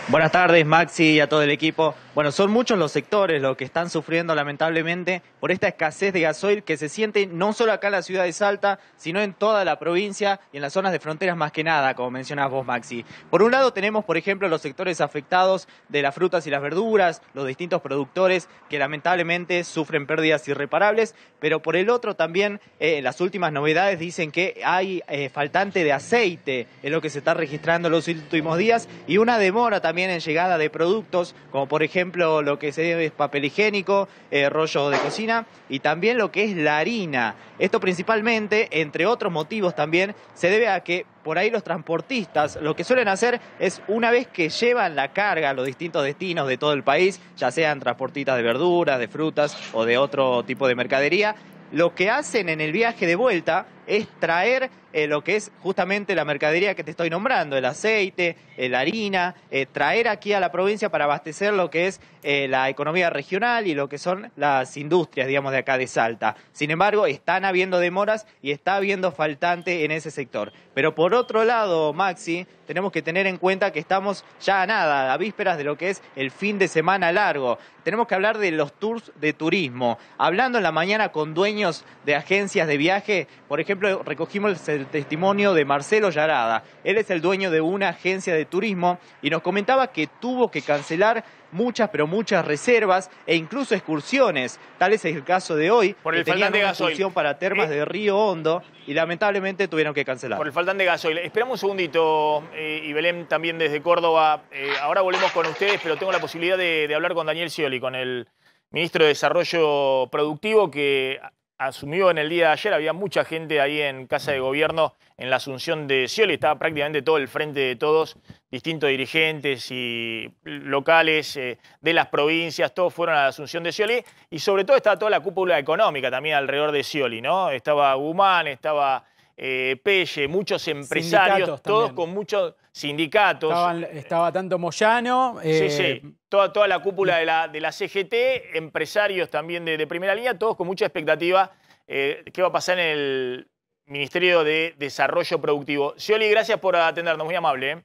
Buenas tardes, Maxi, y a todo el equipo. Bueno, son muchos los sectores los que están sufriendo lamentablemente por esta escasez de gasoil que se siente no solo acá en la ciudad de Salta, sino en toda la provincia y en las zonas de fronteras más que nada, como mencionas vos, Maxi. Por un lado tenemos, por ejemplo, los sectores afectados de las frutas y las verduras, los distintos productores que lamentablemente sufren pérdidas irreparables, pero por el otro también eh, las últimas novedades dicen que hay eh, faltante de aceite, es lo que se está registrando en los últimos días, y una demora también en llegada de productos, como por ejemplo ejemplo, lo que se debe es papel higiénico, eh, rollo de cocina y también lo que es la harina. Esto principalmente, entre otros motivos también, se debe a que por ahí los transportistas lo que suelen hacer es una vez que llevan la carga a los distintos destinos de todo el país, ya sean transportistas de verduras, de frutas o de otro tipo de mercadería, lo que hacen en el viaje de vuelta es traer eh, lo que es justamente la mercadería que te estoy nombrando, el aceite, eh, la harina, eh, traer aquí a la provincia para abastecer lo que es la economía regional y lo que son las industrias, digamos, de acá de Salta. Sin embargo, están habiendo demoras y está habiendo faltante en ese sector. Pero por otro lado, Maxi, tenemos que tener en cuenta que estamos ya a nada, a vísperas de lo que es el fin de semana largo. Tenemos que hablar de los tours de turismo. Hablando en la mañana con dueños de agencias de viaje, por ejemplo, recogimos el testimonio de Marcelo Yarada. Él es el dueño de una agencia de turismo y nos comentaba que tuvo que cancelar muchas, pero muchas reservas e incluso excursiones. Tal es el caso de hoy. Por el que tenían de una excursión para termas eh. de Río Hondo y lamentablemente tuvieron que cancelar. Por el faltan de gasoil. Esperamos un segundito, eh, y Belén también desde Córdoba. Eh, ahora volvemos con ustedes, pero tengo la posibilidad de, de hablar con Daniel Scioli, con el ministro de Desarrollo Productivo, que asumió en el día de ayer. Había mucha gente ahí en Casa de Gobierno en la Asunción de Scioli. Estaba prácticamente todo el frente de todos, distintos dirigentes y locales eh, de las provincias. Todos fueron a la Asunción de Scioli. Y sobre todo estaba toda la cúpula económica también alrededor de Scioli, ¿no? Estaba Guzmán, estaba... Eh, Pelle, muchos empresarios, todos con muchos sindicatos. estaba tanto Moyano. sí, eh, sí, toda, toda la cúpula de la, de la CGT, empresarios también de, primera línea, todos con mucha expectativa. Eh, ¿Qué va a pasar en el Ministerio de Desarrollo Productivo? Scioli, gracias por atendernos, muy amable.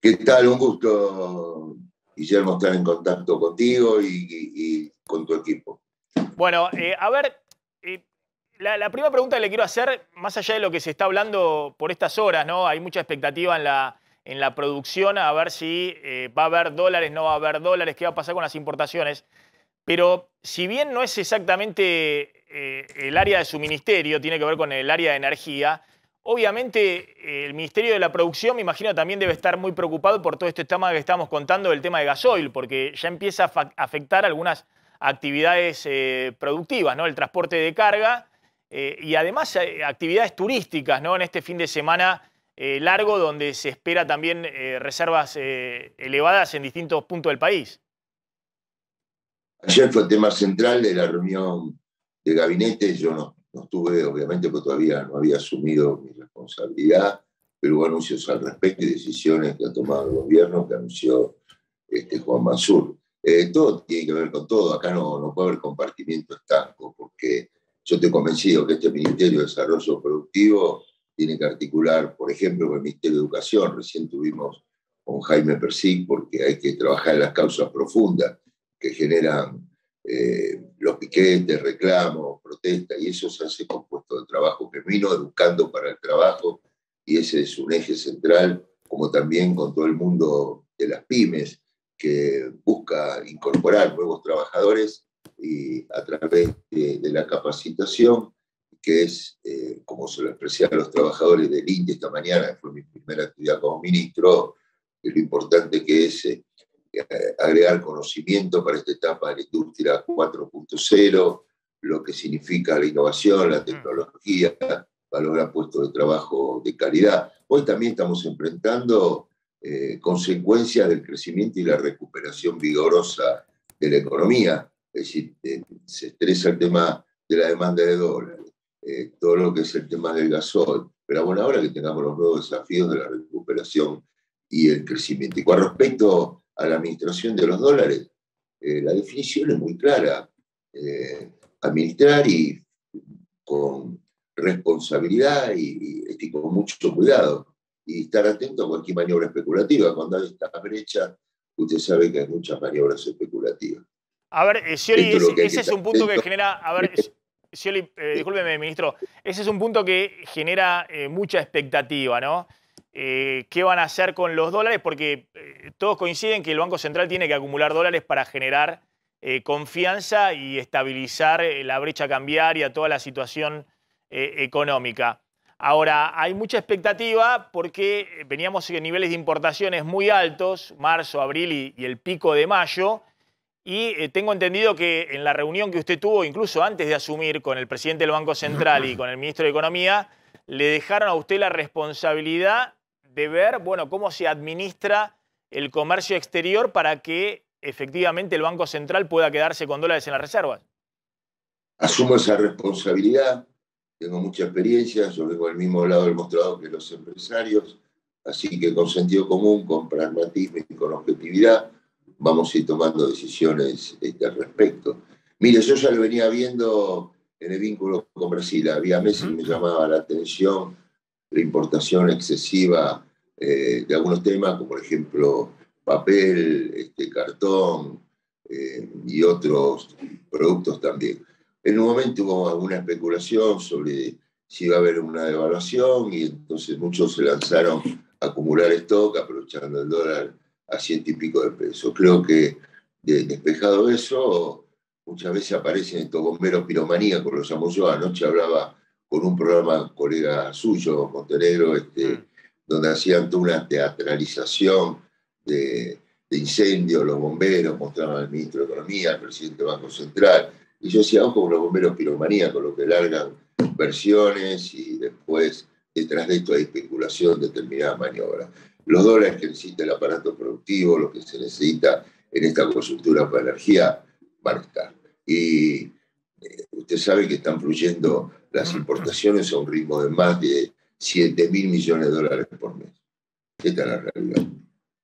¿Qué tal? Un gusto, Guillermo, estar en contacto contigo y, con tu equipo. Bueno, a ver, la, primera pregunta que le quiero hacer, más allá de lo que se está hablando por estas horas, ¿no? Hay mucha expectativa en la, en la producción, a ver si eh, va a haber dólares, no va a haber dólares, qué va a pasar con las importaciones. Pero si bien no es exactamente eh, el área de su ministerio, tiene que ver con el área de energía, obviamente eh, el Ministerio de la Producción, me imagino, también debe estar muy preocupado por todo este tema que estamos contando del tema de gasoil, porque ya empieza a afectar algunas actividades productivas, ¿no? El transporte de carga eh, y además eh, actividades turísticas, ¿no? En este fin de semana eh, largo donde se espera también reservas elevadas en distintos puntos del país. Ayer fue el tema central de la reunión de gabinete, yo no, estuve, obviamente, porque todavía no había asumido mi responsabilidad, pero hubo anuncios al respecto y decisiones que ha tomado el gobierno, que anunció este, Juan Mansur. todo tiene que ver con todo, acá no, no puede haber compartimiento estanco, porque yo estoy convencido que este Ministerio de Desarrollo Productivo tiene que articular, por ejemplo, con el Ministerio de Educación. Recién tuvimos con Jaime Persig porque hay que trabajar en las causas profundas que generan eh, los piquetes, reclamos, protestas, y eso se hace con puestos de trabajo femenino, educando para el trabajo, y ese es un eje central, como también con todo el mundo de las pymes, que busca incorporar nuevos trabajadores y eh, a través de, la capacitación, que es, eh, como se lo expresé a los trabajadores del INDE esta mañana, fue mi primera actividad como ministro, lo importante que es eh, agregar conocimiento para esta etapa de la industria 4.0, lo que significa la innovación, la mm. tecnología, valorar puestos de trabajo de calidad. Hoy también estamos enfrentando consecuencias del crecimiento y la recuperación vigorosa de la economía es decir, eh, se estresa el tema de la demanda de dólares, eh, todo lo que es el tema del gasol, pero bueno, ahora que tengamos los nuevos desafíos de la recuperación y el crecimiento. Y con respecto a la administración de los dólares, eh, la definición es muy clara. administrar y con responsabilidad y, y, este, con mucho cuidado y estar atento a cualquier maniobra especulativa. Cuando hay esta brecha, usted sabe que hay muchas maniobras especulativas. A ver, eh, Scioli, ese es, un punto que genera. A ver, Scioli, eh, ministro. Ese es un punto que genera eh, mucha expectativa, ¿no? ¿Qué van a hacer con los dólares? Porque todos coinciden que el Banco Central tiene que acumular dólares para generar confianza y estabilizar la brecha cambiaria, toda la situación económica. Ahora, hay mucha expectativa porque veníamos en niveles de importaciones muy altos, marzo, abril y el pico de mayo y eh, tengo entendido que en la reunión que usted tuvo, incluso antes de asumir con el presidente del Banco Central y con el ministro de Economía, le dejaron a usted la responsabilidad de ver, bueno, cómo se administra el comercio exterior para que efectivamente el Banco Central pueda quedarse con dólares en las reservas. Asumo esa responsabilidad, tengo mucha experiencia, yo vengo del mismo lado del mostrado que los empresarios, así que con sentido común, con pragmatismo y con objetividad vamos a ir tomando decisiones este, al respecto. Mire, yo ya lo venía viendo en el vínculo con Brasil. Había meses que me llamaba la atención la importación excesiva eh, de algunos temas, como por ejemplo papel, este, cartón eh, y otros productos también. En un momento hubo alguna especulación sobre si iba a haber una devaluación y entonces muchos se lanzaron a acumular stock aprovechando el dólar a ciento y pico de peso Creo que despejado eso, muchas veces aparecen estos bomberos como lo llamo yo. Anoche hablaba con un programa colega suyo, Montenegro, este, mm. donde hacían toda una teatralización de, incendios, los bomberos, mostraban al ministro de Economía, al presidente del Banco Central. Y yo decía, ojo los bomberos con lo que largan versiones y después detrás de esto hay especulación de determinadas maniobras los dólares que necesita el aparato productivo, lo que se necesita en esta consultura para energía, van a estar. Y eh, usted sabe que están fluyendo las importaciones a un ritmo de más de 7.000 mil millones de dólares por mes. Esta es la realidad.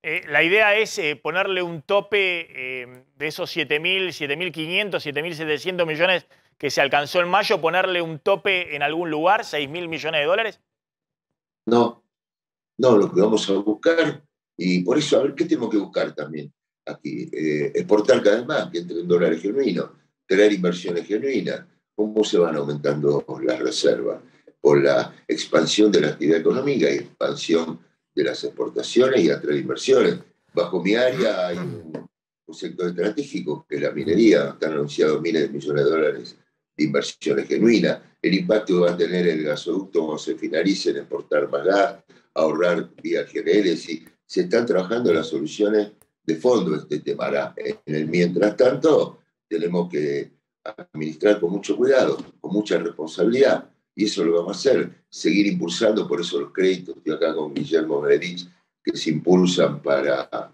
Eh, la idea es eh, ponerle un tope de esos 7.000, 7.500, 7.700 millones que se alcanzó en mayo, ponerle un tope en algún lugar, 6.000 millones de dólares. No, no, lo que vamos a buscar, y por eso, a ver, ¿qué tenemos que buscar también aquí? Eh, exportar cada vez más, que entre en dólares genuinos, tener inversiones genuinas. ¿Cómo se van aumentando las reservas? Por la expansión de la actividad económica y expansión de las exportaciones y atraer inversiones. Bajo mi área hay un, sector estratégico, que es la minería. Están anunciados miles de millones de dólares de inversiones genuinas. El impacto va a tener el gasoducto cuando se finalice en exportar más gas, ahorrar vía GNL. y se están trabajando las soluciones de fondo este tema. mientras tanto, tenemos que administrar con mucho cuidado, con mucha responsabilidad, y eso lo vamos a hacer, seguir impulsando, por eso los créditos, que acá con Guillermo Benedich, que se impulsan para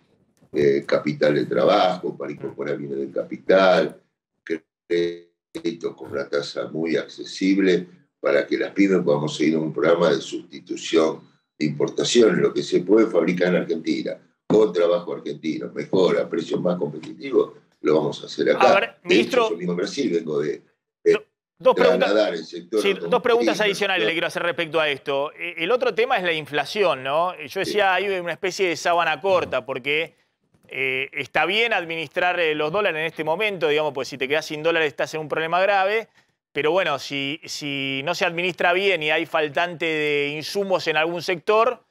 eh, capital de trabajo, para incorporar bienes de capital, créditos con una tasa muy accesible, para que las pymes podamos seguir en un programa de sustitución importación, lo que se puede fabricar en Argentina, con trabajo argentino, mejor, a precios más competitivos, lo vamos a hacer acá. A ministro. dos, preguntas, adicionales le quiero hacer respecto a esto. E, el otro tema es la inflación, ¿no? Yo decía, hay una especie de sábana corta, porque eh, está bien administrar eh, los dólares en este momento, digamos, pues si te quedas sin dólares estás en un problema grave, pero bueno, si, no se administra bien y hay faltante de insumos en algún sector,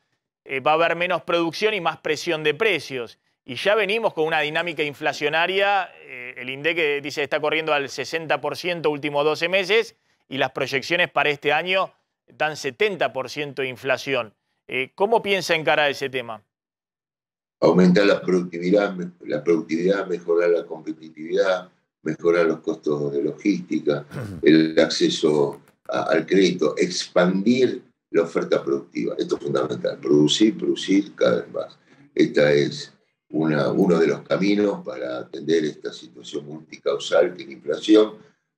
eh, va a haber menos producción y más presión de precios. Y ya venimos con una dinámica inflacionaria, eh, el INDEC eh, dice que está corriendo al 60% últimos 12 meses y las proyecciones para este año dan 70% de inflación. ¿Cómo piensa encarar ese tema? Aumentar la productividad, la productividad, mejorar la competitividad, mejorar los costos de logística, el acceso al crédito, expandir la oferta productiva. Esto es fundamental, producir, producir cada vez más. Este es una, uno de los caminos para atender esta situación multicausal que es la inflación,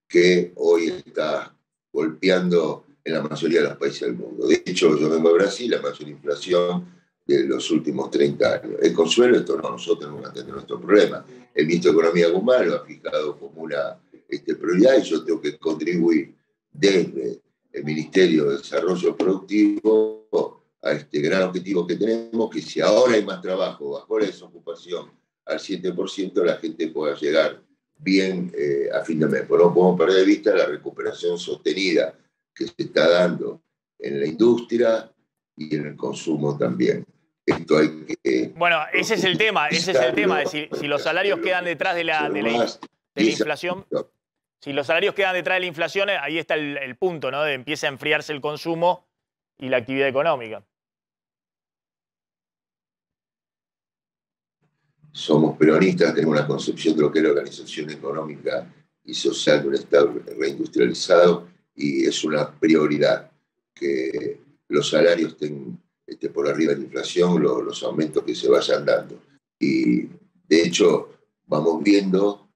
que hoy está golpeando en la mayoría de los países del mundo. De hecho, yo vengo a Brasil, la mayor inflación de los últimos 30 años. El consuelo esto no nosotros vamos a tener nuestro problema. El ministro de Economía Guzmán lo ha fijado como una este, prioridad y yo tengo que contribuir desde el Ministerio de Desarrollo Productivo a este gran objetivo que tenemos, que si ahora hay más trabajo, bajo la desocupación al 7%, la gente pueda llegar bien eh, a fin de mes. Pero no podemos perder de vista la recuperación sostenida que se está dando en la industria y en el consumo también que... Bueno, ese es el tema, ese es el tema, si, los salarios quedan detrás de la, inflación... Si los salarios quedan detrás de la inflación, ahí está el, punto, ¿no? De empieza a enfriarse el consumo y la actividad económica. somos peronistas, tenemos una concepción de lo que es la organización económica y social de un Estado reindustrializado y es una prioridad que los salarios tengan este, por arriba de la inflación los aumentos que se vayan dando. Y de hecho, vamos viendo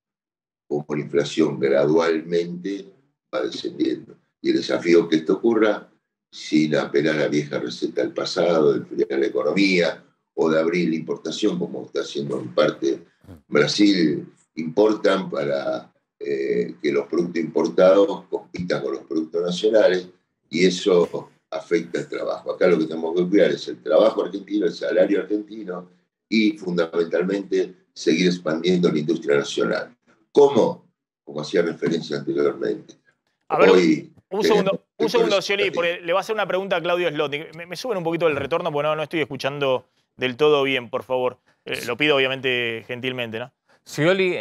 cómo la inflación gradualmente va descendiendo. Y el desafío que esto ocurra, sin apelar la vieja receta del pasado, de enfriar la economía o de abrir la importación, como está haciendo en parte Brasil, importan para eh, que los productos importados compitan con los productos nacionales y eso afecta el trabajo. Acá lo que tenemos que cuidar es el trabajo argentino, el salario argentino y fundamentalmente seguir expandiendo la industria nacional. ¿Cómo? Como hacía referencia anteriormente. A ver, un segundo, un segundo le va a hacer una pregunta a Claudio Slotnik. Me, suben un poquito el retorno porque no, estoy escuchando del todo bien, por favor. Eh, lo pido obviamente gentilmente, ¿no? Scioli,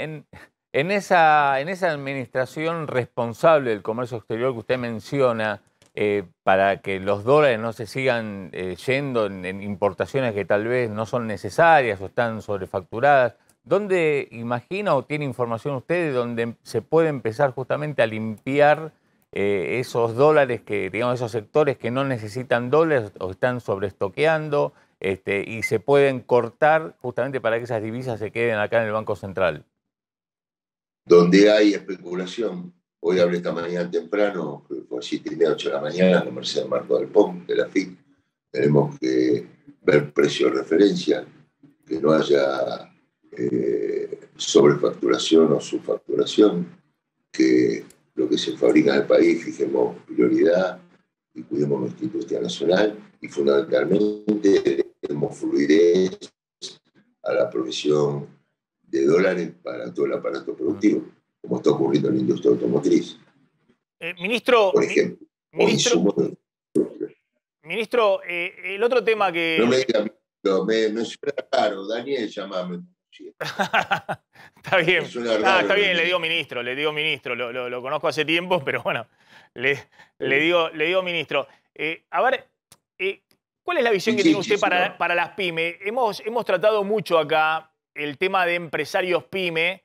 en, esa, en esa administración responsable del comercio exterior que usted menciona, eh, para que los dólares no se sigan eh, yendo en, importaciones que tal vez no son necesarias o están sobrefacturadas. ¿Dónde imagina o tiene información usted donde se puede empezar justamente a limpiar eh, esos dólares que, digamos, esos sectores que no necesitan dólares o están sobrestoqueando este, y se pueden cortar justamente para que esas divisas se queden acá en el Banco Central? Donde hay especulación, Hoy hablé esta mañana temprano, por pues, 7 y media, 8 de la mañana, con Mercedes Marco del POM, de la FIC. Tenemos que ver precios de referencia, que no haya eh, sobrefacturación o subfacturación, que lo que se fabrica en el país fijemos prioridad y cuidemos nuestra industria nacional y fundamentalmente tenemos fluidez a la provisión de dólares para todo el aparato productivo como está ocurriendo en la industria automotriz. Eh, ministro, por ejemplo, ministro, eh, el otro tema que... No me diga, me, suena raro, Daniel, llamame. *laughs* está bien. Ah, está bien, le digo ministro, le digo ministro, lo, conozco hace tiempo, pero bueno, le, digo, le digo ministro. Eh, a ver, ¿cuál es la visión que tiene usted para, las pymes? Hemos, hemos tratado mucho acá el tema de empresarios pyme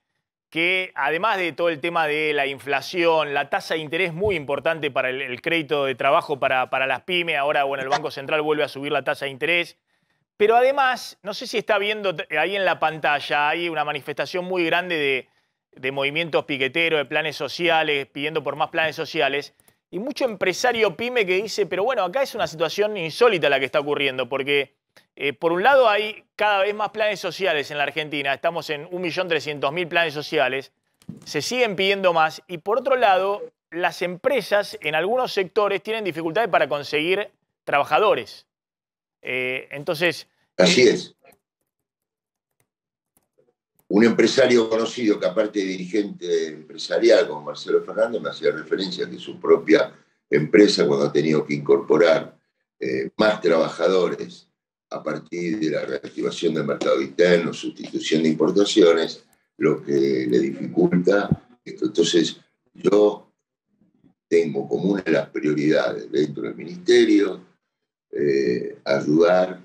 que además de todo el tema de la inflación, la tasa de interés muy importante para el, crédito de trabajo para, para las pymes, ahora bueno, el Banco Central vuelve a subir la tasa de interés, pero además, no sé si está viendo ahí en la pantalla, hay una manifestación muy grande de, de movimientos piqueteros, de planes sociales, pidiendo por más planes sociales, y mucho empresario pyme que dice, pero bueno, acá es una situación insólita la que está ocurriendo, porque eh, por un lado, hay cada vez más planes sociales en la Argentina, estamos en 1.300.000 planes sociales, se siguen pidiendo más, y por otro lado, las empresas en algunos sectores tienen dificultades para conseguir trabajadores. Eh, entonces... Así es. Un empresario conocido, que aparte de dirigente empresarial, como Marcelo Fernández, me hacía referencia que su propia empresa, cuando ha tenido que incorporar eh, más trabajadores a partir de la reactivación del mercado interno, sustitución de importaciones, lo que le dificulta esto. Entonces, yo tengo como una de las prioridades dentro del ministerio eh, ayudar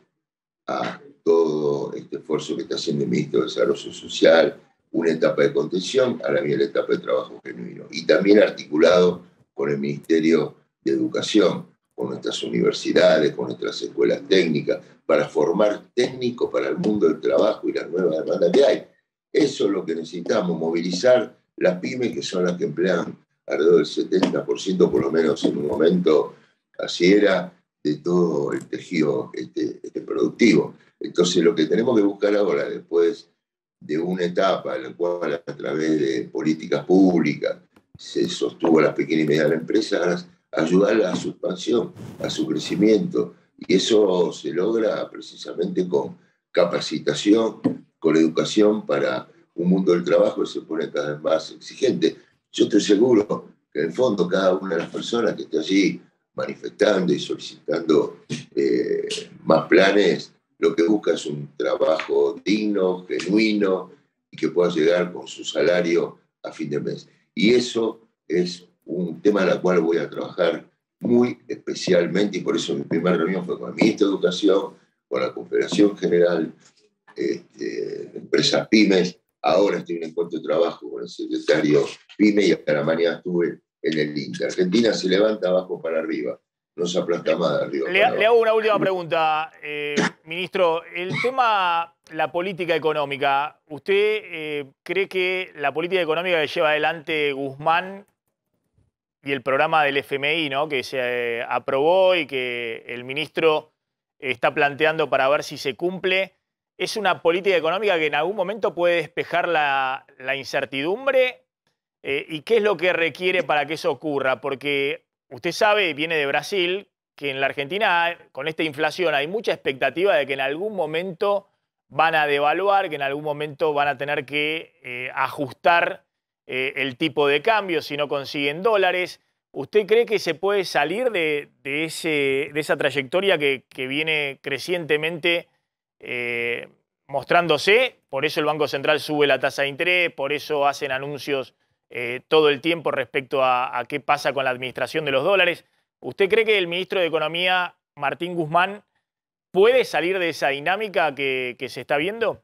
a todo este esfuerzo que está haciendo el ministro de Desarrollo Social, una etapa de contención, ahora viene la etapa de trabajo genuino, y también articulado con el Ministerio de Educación, con nuestras universidades, con nuestras escuelas técnicas, para formar técnicos para el mundo del trabajo y las nuevas demandas que hay. Eso es lo que necesitamos, movilizar las pymes que son las que emplean alrededor del 70%, por lo menos en un momento así era, de todo el tejido este, este, productivo. Entonces lo que tenemos que buscar ahora, después de una etapa en la cual a través de políticas públicas se sostuvo a las pequeñas y medianas empresas, ayudar a su expansión, a su crecimiento. Y eso se logra precisamente con capacitación, con educación para un mundo del trabajo que se pone cada vez más exigente. Yo estoy seguro que en el fondo cada una de las personas que está allí manifestando y solicitando eh, más planes, lo que busca es un trabajo digno, genuino y que pueda llegar con su salario a fin de mes. Y eso es un tema en el cual voy a trabajar muy especialmente, y por eso mi primera reunión fue con el ministro de Educación, con la Confederación General de este, Empresas Pymes. Ahora estoy en un encuentro de trabajo con el secretario Pyme y hasta la mañana estuve en el INTA. Argentina se levanta abajo para arriba, no se aplasta más de arriba. Le, hago una última pregunta, eh, ministro. El tema, la política económica, ¿usted eh, cree que la política económica que lleva adelante Guzmán y el programa del FMI, ¿no? Que se eh, aprobó y que el ministro está planteando para ver si se cumple. ¿Es una política económica que en algún momento puede despejar la, incertidumbre? Eh, ¿Y qué es lo que requiere para que eso ocurra? Porque usted sabe, viene de Brasil, que en la Argentina, con esta inflación, hay mucha expectativa de que en algún momento van a devaluar, que en algún momento van a tener que eh, ajustar eh, el tipo de cambio, si no consiguen dólares. ¿Usted cree que se puede salir de, esa trayectoria que, viene crecientemente eh, mostrándose? Por eso el Banco Central sube la tasa de interés, por eso hacen anuncios eh, todo el tiempo respecto a, qué pasa con la administración de los dólares. ¿Usted cree que el ministro de Economía, Martín Guzmán, puede salir de esa dinámica que se está viendo?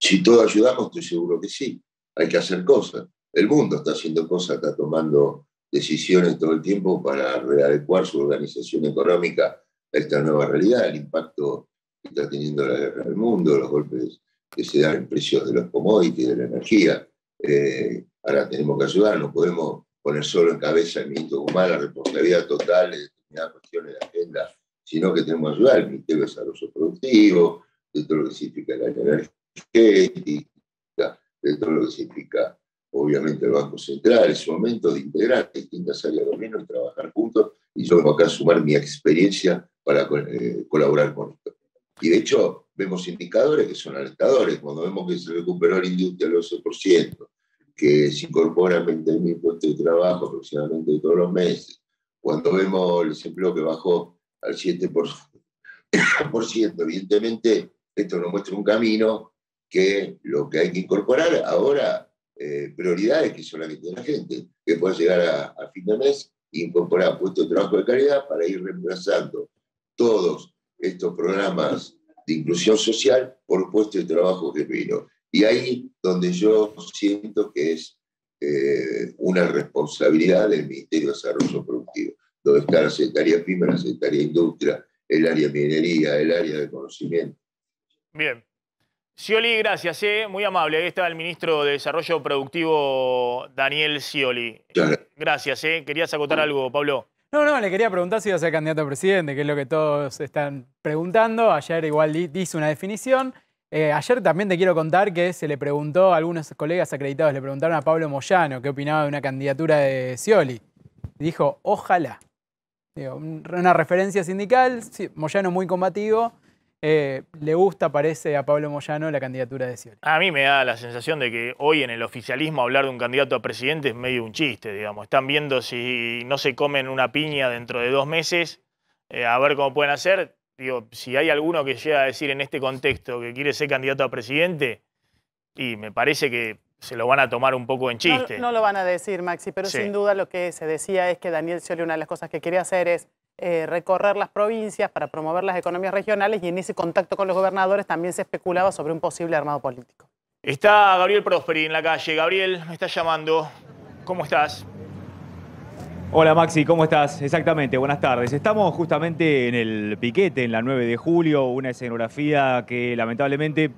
Si todos ayudamos, pues estoy seguro que sí. Hay que hacer cosas. El mundo está haciendo cosas, está tomando decisiones todo el tiempo para readecuar su organización económica a esta nueva realidad, el impacto que está teniendo la guerra del mundo, los golpes que se dan en precios de los commodities, de la energía. Eh, ahora tenemos que ayudar, no podemos poner solo en cabeza el ministro humano, la responsabilidad total de determinadas cuestiones de agenda, sino que tenemos que ayudar al Ministerio de Desarrollo Productivo, de todo lo que significa la energía que dentro de lo que significa, obviamente, el Banco Central, su momento de integrar distintas áreas de gobierno y trabajar juntos. Y yo vengo acá a sumar mi experiencia para eh, colaborar con esto. Y de hecho, vemos indicadores que son alentadores. Cuando vemos que se recuperó la industria al 11%, que se incorporan 20.000 puestos de trabajo aproximadamente todos los meses, cuando vemos el desempleo que bajó al 7%, *coughs* evidentemente esto nos muestra un camino que lo que hay que incorporar ahora, eh, prioridades que solamente de la gente, que pueda llegar a, fin de mes e incorporar puestos de trabajo de calidad para ir reemplazando todos estos programas de inclusión social por puestos de trabajo vino Y ahí donde yo siento que es eh, una responsabilidad del Ministerio de Desarrollo Productivo, donde está la Secretaría Primera, la Secretaría Industria, el área minería, el área de conocimiento. Bien sioli, gracias, eh. muy amable. Ahí estaba el ministro de Desarrollo Productivo, Daniel Scioli. Gracias, ¿eh? querías acotar algo, Pablo. No, no, le quería preguntar si iba a ser candidato a presidente, que es lo que todos están preguntando. Ayer igual dice una definición. Eh, ayer también te quiero contar que se le preguntó a algunos colegas acreditados, le preguntaron a Pablo Moyano qué opinaba de una candidatura de Scioli. Dijo, ojalá. una referencia sindical, Moyano muy combativo eh, le gusta, parece, a Pablo Moyano la candidatura de Scioli. A mí me da la sensación de que hoy en el oficialismo hablar de un candidato a presidente es medio un chiste, digamos. Están viendo si no se comen una piña dentro de dos meses, eh, a ver cómo pueden hacer. Digo, si hay alguno que llega a decir en este contexto que quiere ser candidato a presidente, y me parece que se lo van a tomar un poco en chiste. No, lo van a decir, Maxi, pero sin duda lo que se decía es que Daniel Scioli una de las cosas que quería hacer es eh, recorrer las provincias para promover las economías regionales y en ese contacto con los gobernadores también se especulaba sobre un posible armado político. Está Gabriel Prosperi en la calle. Gabriel, me está llamando. ¿Cómo estás? Hola Maxi, ¿cómo estás? Exactamente, buenas tardes. Estamos justamente en el piquete, en la 9 de julio, una escenografía que lamentablemente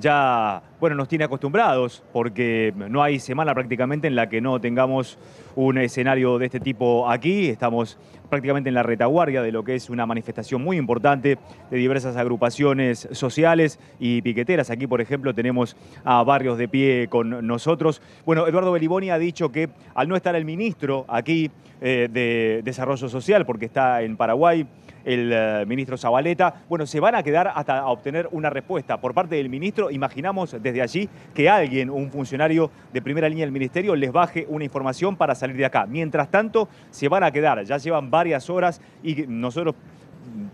ya bueno, nos tiene acostumbrados, porque no hay semana prácticamente en la que no tengamos un escenario de este tipo aquí. Estamos prácticamente en la retaguardia de lo que es una manifestación muy importante de diversas agrupaciones sociales y piqueteras. Aquí, por ejemplo, tenemos a Barrios de Pie con nosotros. Bueno, Eduardo Beliboni ha dicho que al no estar el ministro aquí eh, de Desarrollo Social, porque está en Paraguay, el eh, ministro Zabaleta. Bueno, se van a quedar hasta obtener una respuesta por parte del ministro. Imaginamos desde allí que alguien, un funcionario de primera línea del ministerio, les baje una información para salir de acá. Mientras tanto, se van a quedar. Ya llevan varias horas y nosotros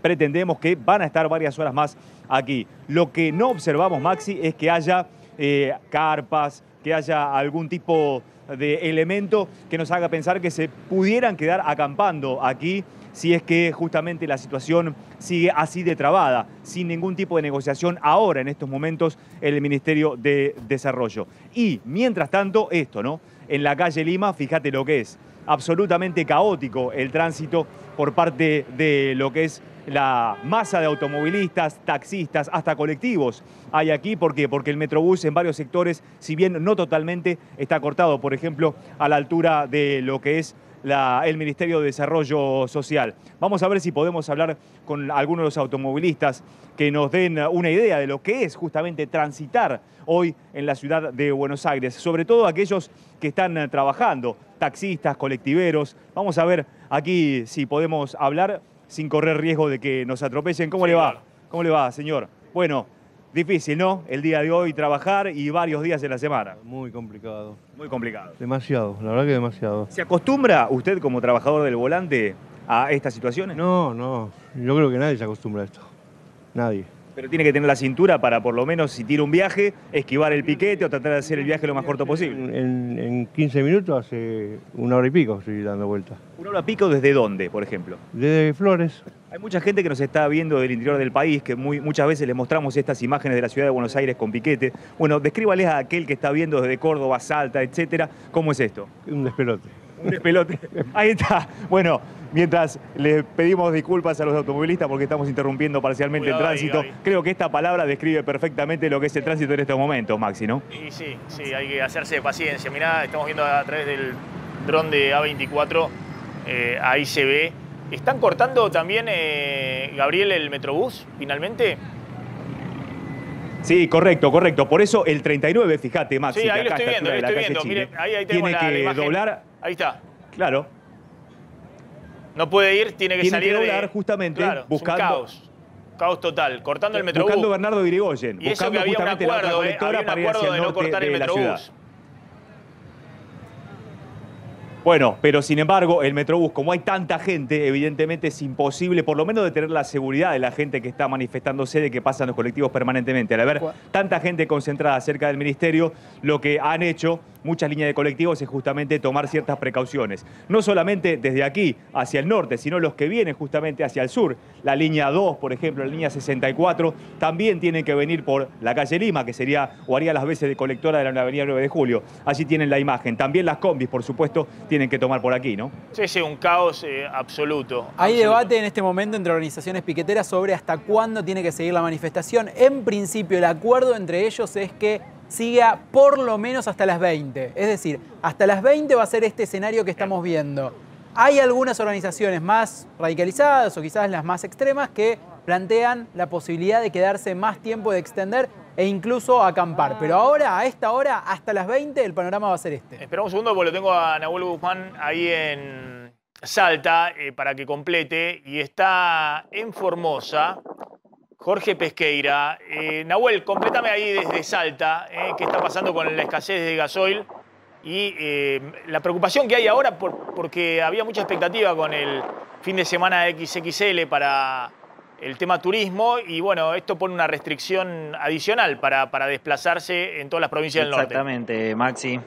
pretendemos que van a estar varias horas más aquí. Lo que no observamos, Maxi, es que haya eh, carpas, que haya algún tipo de elemento que nos haga pensar que se pudieran quedar acampando aquí si es que justamente la situación sigue así de trabada, sin ningún tipo de negociación ahora en estos momentos en el Ministerio de Desarrollo. Y mientras tanto, esto, ¿no? En la calle Lima, fíjate lo que es, absolutamente caótico el tránsito por parte de lo que es la masa de automovilistas, taxistas, hasta colectivos hay aquí. ¿Por qué? Porque el Metrobús en varios sectores, si bien no totalmente, está cortado, por ejemplo, a la altura de lo que es el Ministerio de Desarrollo Social. Vamos a ver si podemos hablar con algunos de los automovilistas que nos den una idea de lo que es justamente transitar hoy en la ciudad de Buenos Aires, sobre todo aquellos que están trabajando, taxistas, colectiveros. Vamos a ver aquí si podemos hablar sin correr riesgo de que nos atropellen. ¿Cómo le va? ¿Cómo le va, señor? Bueno, difícil, ¿no? El día de hoy trabajar y varios días en la semana. Muy complicado. Muy complicado. Demasiado, la verdad que demasiado. ¿Se acostumbra usted como trabajador del volante a estas situaciones? No, no. Yo creo que nadie se acostumbra a esto. Nadie. Pero tiene que tener la cintura para, por lo menos, si tira un viaje, esquivar el piquete o tratar de hacer el viaje lo más corto posible. En, 15 minutos hace una hora y pico estoy dando vuelta. ¿Una hora y pico desde dónde, por ejemplo? Desde Flores. Hay mucha gente que nos está viendo del interior del país, que muchas veces les mostramos estas imágenes de la ciudad de Buenos Aires con piquete. Bueno, descríbales a aquel que está viendo desde Córdoba, Salta, etcétera, cómo es esto. Un despelote. Un despelote. Ahí está. Bueno, Mientras les pedimos disculpas a los automovilistas porque estamos interrumpiendo parcialmente el tránsito, creo que esta palabra describe perfectamente lo que es el tránsito en estos momentos, Maxi, ¿no? sí, sí, hay que hacerse paciencia. Mirá, estamos viendo a través del dron de A24, eh, ahí se ve. ¿Están cortando también, eh, Gabriel, el Metrobús finalmente? Sí, correcto, correcto. Por eso el 39, fíjate, Maxi. Sí, ahí lo estoy viendo, ahí lo estoy viendo. ahí, Tiene que doblar. Ahí está. Claro. No puede ir, tiene que salir justamente, caos. Caos total, cortando el eh, metrobús. Buscando Bernardo Grigoyen, buscando la para Bueno, pero sin embargo, el Metrobús, como hay tanta gente, evidentemente es imposible, por lo menos, de tener la seguridad de la gente que está manifestándose, de que pasan los colectivos permanentemente. Al haber tanta gente concentrada cerca del Ministerio, lo que han hecho muchas líneas de colectivos es justamente tomar ciertas precauciones. No solamente desde aquí hacia el norte, sino los que vienen justamente hacia el sur. La línea 2, por ejemplo, la línea 64, también tienen que venir por la calle Lima, que sería o haría las veces de colectora de la avenida 9 de julio. así tienen la imagen. También las combis, por supuesto, tienen que tomar por aquí, ¿no? Sí, sí, un caos eh, absoluto. Hay debate en este momento entre organizaciones piqueteras sobre hasta cuándo tiene que seguir la manifestación. En principio, el acuerdo entre ellos es que siga por lo menos hasta las 20. Es decir, hasta las 20 va a ser este escenario que estamos viendo. Hay algunas organizaciones más radicalizadas o quizás las más extremas que plantean la posibilidad de quedarse más tiempo, de extender e incluso acampar. Ah. Pero ahora, a esta hora, hasta las 20, el panorama va a ser este. Espera un segundo porque lo tengo a Nahuel Guzmán ahí en Salta eh, para que complete. Y está en Formosa Jorge Pesqueira. Eh, Nahuel, completame ahí desde Salta, eh, qué está pasando con la escasez de gasoil y eh, la preocupación que hay ahora porque había mucha expectativa con el fin de semana XXL para el tema turismo y bueno, esto pone una restricción adicional para, para desplazarse en todas las provincias del norte. Exactamente, Maxi.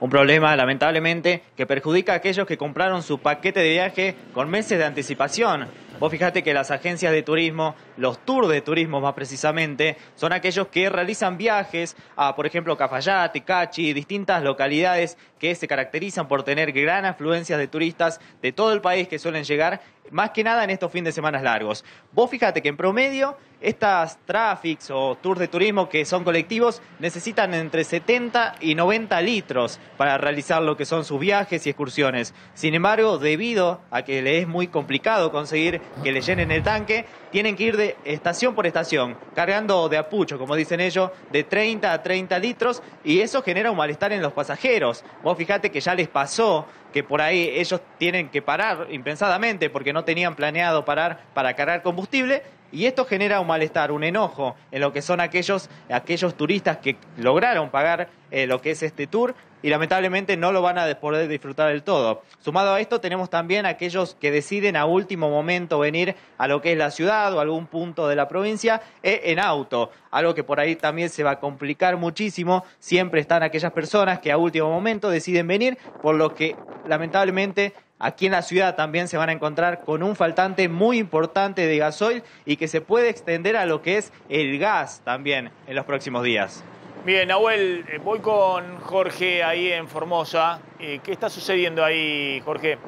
Un problema, lamentablemente, que perjudica a aquellos que compraron su paquete de viaje con meses de anticipación Vos fijate que las agencias de turismo, los tours de turismo más precisamente, son aquellos que realizan viajes a, por ejemplo, Cafayate, Cachi, distintas localidades que se caracterizan por tener gran afluencia de turistas de todo el país que suelen llegar, más que nada en estos fines de semana largos. Vos fijate que en promedio estas traffics o tours de turismo que son colectivos necesitan entre 70 y 90 litros para realizar lo que son sus viajes y excursiones. Sin embargo, debido a que le es muy complicado conseguir que le llenen el tanque, tienen que ir de estación por estación, cargando de apucho, como dicen ellos, de 30 a 30 litros y eso genera un malestar en los pasajeros. Vos fijate que ya les pasó que por ahí ellos tienen que parar impensadamente porque no tenían planeado parar para cargar combustible y esto genera un malestar, un enojo en lo que son aquellos, aquellos turistas que lograron pagar eh, lo que es este tour y lamentablemente no lo van a poder disfrutar del todo. Sumado a esto tenemos también aquellos que deciden a último momento venir a lo que es la ciudad o algún punto de la provincia eh, en auto, algo que por ahí también se va a complicar muchísimo. Siempre están aquellas personas que a último momento deciden venir, por lo que lamentablemente Aquí en la ciudad también se van a encontrar con un faltante muy importante de gasoil y que se puede extender a lo que es el gas también en los próximos días. Bien, Abuel, eh, voy con Jorge ahí en Formosa. Eh, ¿Qué está sucediendo ahí, Jorge?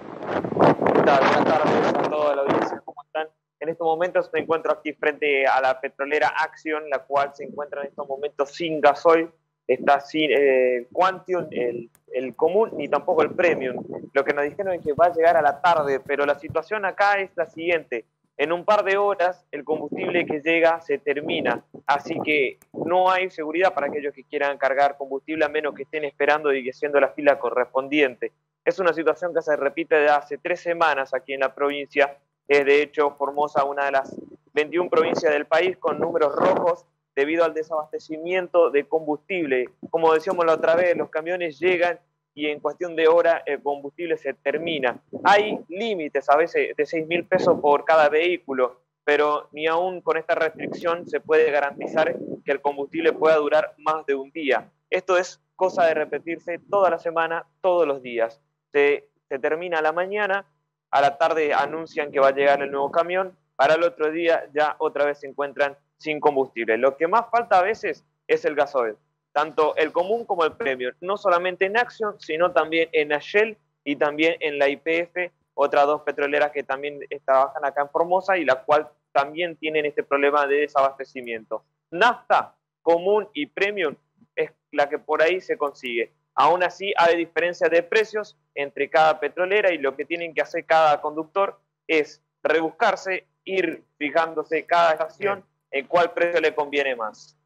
Buenas tardes a toda la audiencia. ¿Cómo están? En estos momentos me encuentro aquí frente a la petrolera Action, la cual se encuentra en estos momentos sin gasoil está sin eh, el, el, común, ni tampoco el premium. Lo que nos dijeron es que va a llegar a la tarde, pero la situación acá es la siguiente. En un par de horas el combustible que llega se termina, así que no hay seguridad para aquellos que quieran cargar combustible a menos que estén esperando y haciendo la fila correspondiente. Es una situación que se repite de hace tres semanas aquí en la provincia. Es de hecho Formosa una de las 21 provincias del país con números rojos debido al desabastecimiento de combustible. Como decíamos la otra vez, los camiones llegan y en cuestión de hora el combustible se termina. Hay límites a veces de 6 mil pesos por cada vehículo, pero ni aún con esta restricción se puede garantizar que el combustible pueda durar más de un día. Esto es cosa de repetirse toda la semana, todos los días. Se, termina a la mañana, a la tarde anuncian que va a llegar el nuevo camión, para el otro día ya otra vez se encuentran sin combustible. Lo que más falta a veces es el gasoil, tanto el común como el premium, no solamente en Action, sino también en Shell y también en la IPF, otras dos petroleras que también trabajan acá en Formosa y la cual también tienen este problema de desabastecimiento. Nafta común y premium es la que por ahí se consigue. Aún así, hay diferencias de precios entre cada petrolera y lo que tienen que hacer cada conductor es rebuscarse, ir fijándose cada estación en cuál precio le conviene más.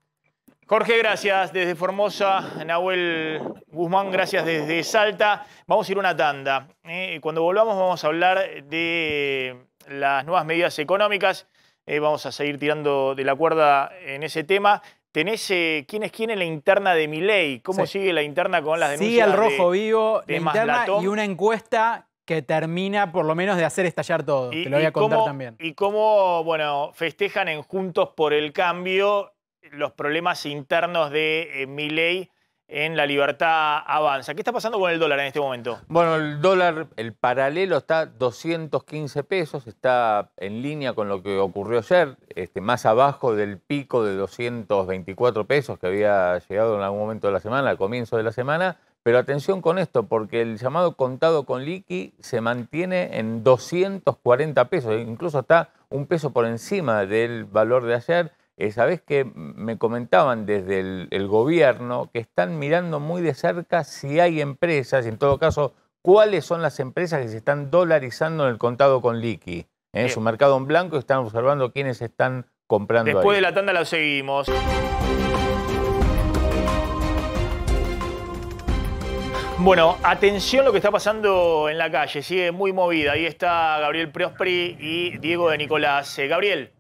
Jorge, gracias desde Formosa. Nahuel Guzmán, gracias desde Salta. Vamos a ir una tanda. ¿eh? cuando volvamos vamos a hablar de las nuevas medidas económicas. Eh, vamos a seguir tirando de la cuerda en ese tema. Tenés eh, quién es quién en la interna de ley. ¿Cómo sigue la interna con las denuncias? Sigue el rojo vivo, de interna y una encuesta que termina por lo menos de hacer estallar todo. Te lo voy a contar también. Y cómo, bueno, festejan en Juntos por el Cambio los problemas internos de eh, Miley en la libertad avanza. ¿Qué está pasando con el dólar en este momento? Bueno, el dólar, el paralelo está 215 pesos, está en línea con lo que ocurrió ayer, este, más abajo del pico de 224 pesos que había llegado en algún momento de la semana, al comienzo de la semana. Pero atención con esto, porque el llamado contado con liqui se mantiene en 240 pesos, incluso está un peso por encima del valor de ayer. Eh, sabes que me comentaban desde el, gobierno que están mirando muy de cerca si hay empresas, y en todo caso, cuáles son las empresas que se están dolarizando en el contado con liqui. Eh, en su mercado en blanco están observando quiénes están comprando. Después de la tanda la seguimos. Bueno, atención lo que está pasando en la calle, sigue muy movida. Ahí está Gabriel Priospri y Diego de Nicolás. Eh, Gabriel.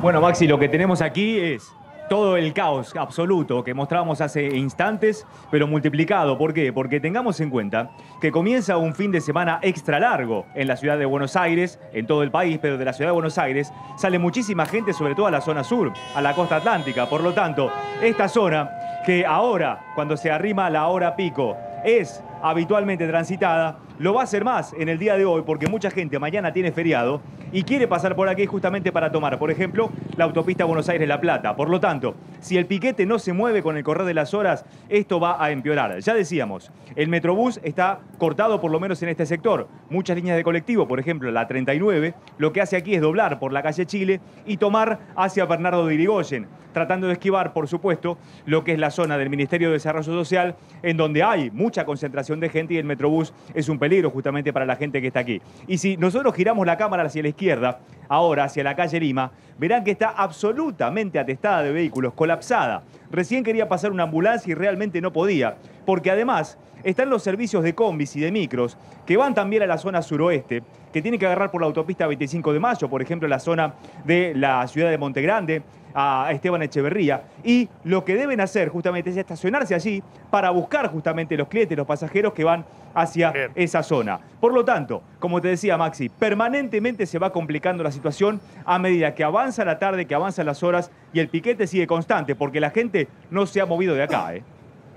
Bueno, Maxi, lo que tenemos aquí es todo el caos absoluto que mostrábamos hace instantes, pero multiplicado. ¿Por qué? Porque tengamos en cuenta que comienza un fin de semana extra largo en la ciudad de Buenos Aires, en todo el país, pero de la ciudad de Buenos Aires sale muchísima gente, sobre todo a la zona sur, a la costa atlántica. Por lo tanto, esta zona que ahora, cuando se arrima la hora pico, es habitualmente transitada, lo va a hacer más en el día de hoy porque mucha gente mañana tiene feriado y quiere pasar por aquí justamente para tomar, por ejemplo, la autopista Buenos Aires-La Plata. Por lo tanto, si el piquete no se mueve con el correr de las horas, esto va a empeorar. Ya decíamos, el Metrobús está cortado por lo menos en este sector. Muchas líneas de colectivo, por ejemplo, la 39, lo que hace aquí es doblar por la calle Chile y tomar hacia Bernardo de Irigoyen tratando de esquivar, por supuesto, lo que es la zona del Ministerio de Desarrollo Social, en donde hay mucha concentración de gente y el Metrobús es un peligro justamente para la gente que está aquí. Y si nosotros giramos la cámara hacia la izquierda, ahora hacia la calle Lima, verán que está absolutamente atestada de vehículos, colapsada. Recién quería pasar una ambulancia y realmente no podía, porque además están los servicios de combis y de micros que van también a la zona suroeste que tiene que agarrar por la autopista 25 de Mayo, por ejemplo, la zona de la ciudad de Montegrande, a Esteban Echeverría. Y lo que deben hacer justamente es estacionarse allí para buscar justamente los clientes, los pasajeros que van hacia esa zona. Por lo tanto, como te decía Maxi, permanentemente se va complicando la situación a medida que avanza la tarde, que avanzan las horas y el piquete sigue constante, porque la gente no se ha movido de acá. ¿eh?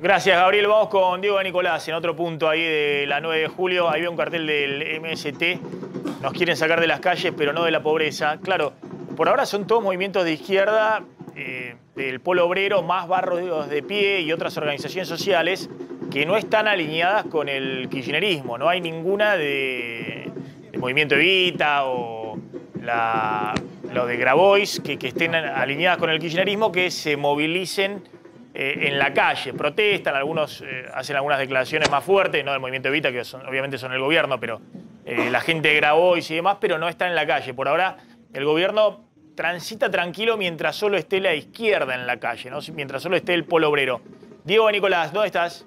Gracias, Gabriel. Vamos con Diego de Nicolás en otro punto ahí de la 9 de julio. Ahí veo un cartel del MST. Nos quieren sacar de las calles, pero no de la pobreza. Claro, por ahora son todos movimientos de izquierda, eh, del polo obrero, más barro de pie y otras organizaciones sociales que no están alineadas con el kirchnerismo. No hay ninguna de, Movimiento Evita o los lo de Grabois que, que estén alineadas con el kirchnerismo que se movilicen eh, en la calle, protestan, algunos eh, hacen algunas declaraciones más fuertes, no del movimiento Evita, que obviamente son el gobierno, pero eh, la gente grabó y demás, pero no está en la calle. Por ahora, el gobierno transita tranquilo mientras solo esté la izquierda en la calle, ¿no? mientras solo esté el polo obrero. Diego Nicolás, ¿dónde estás?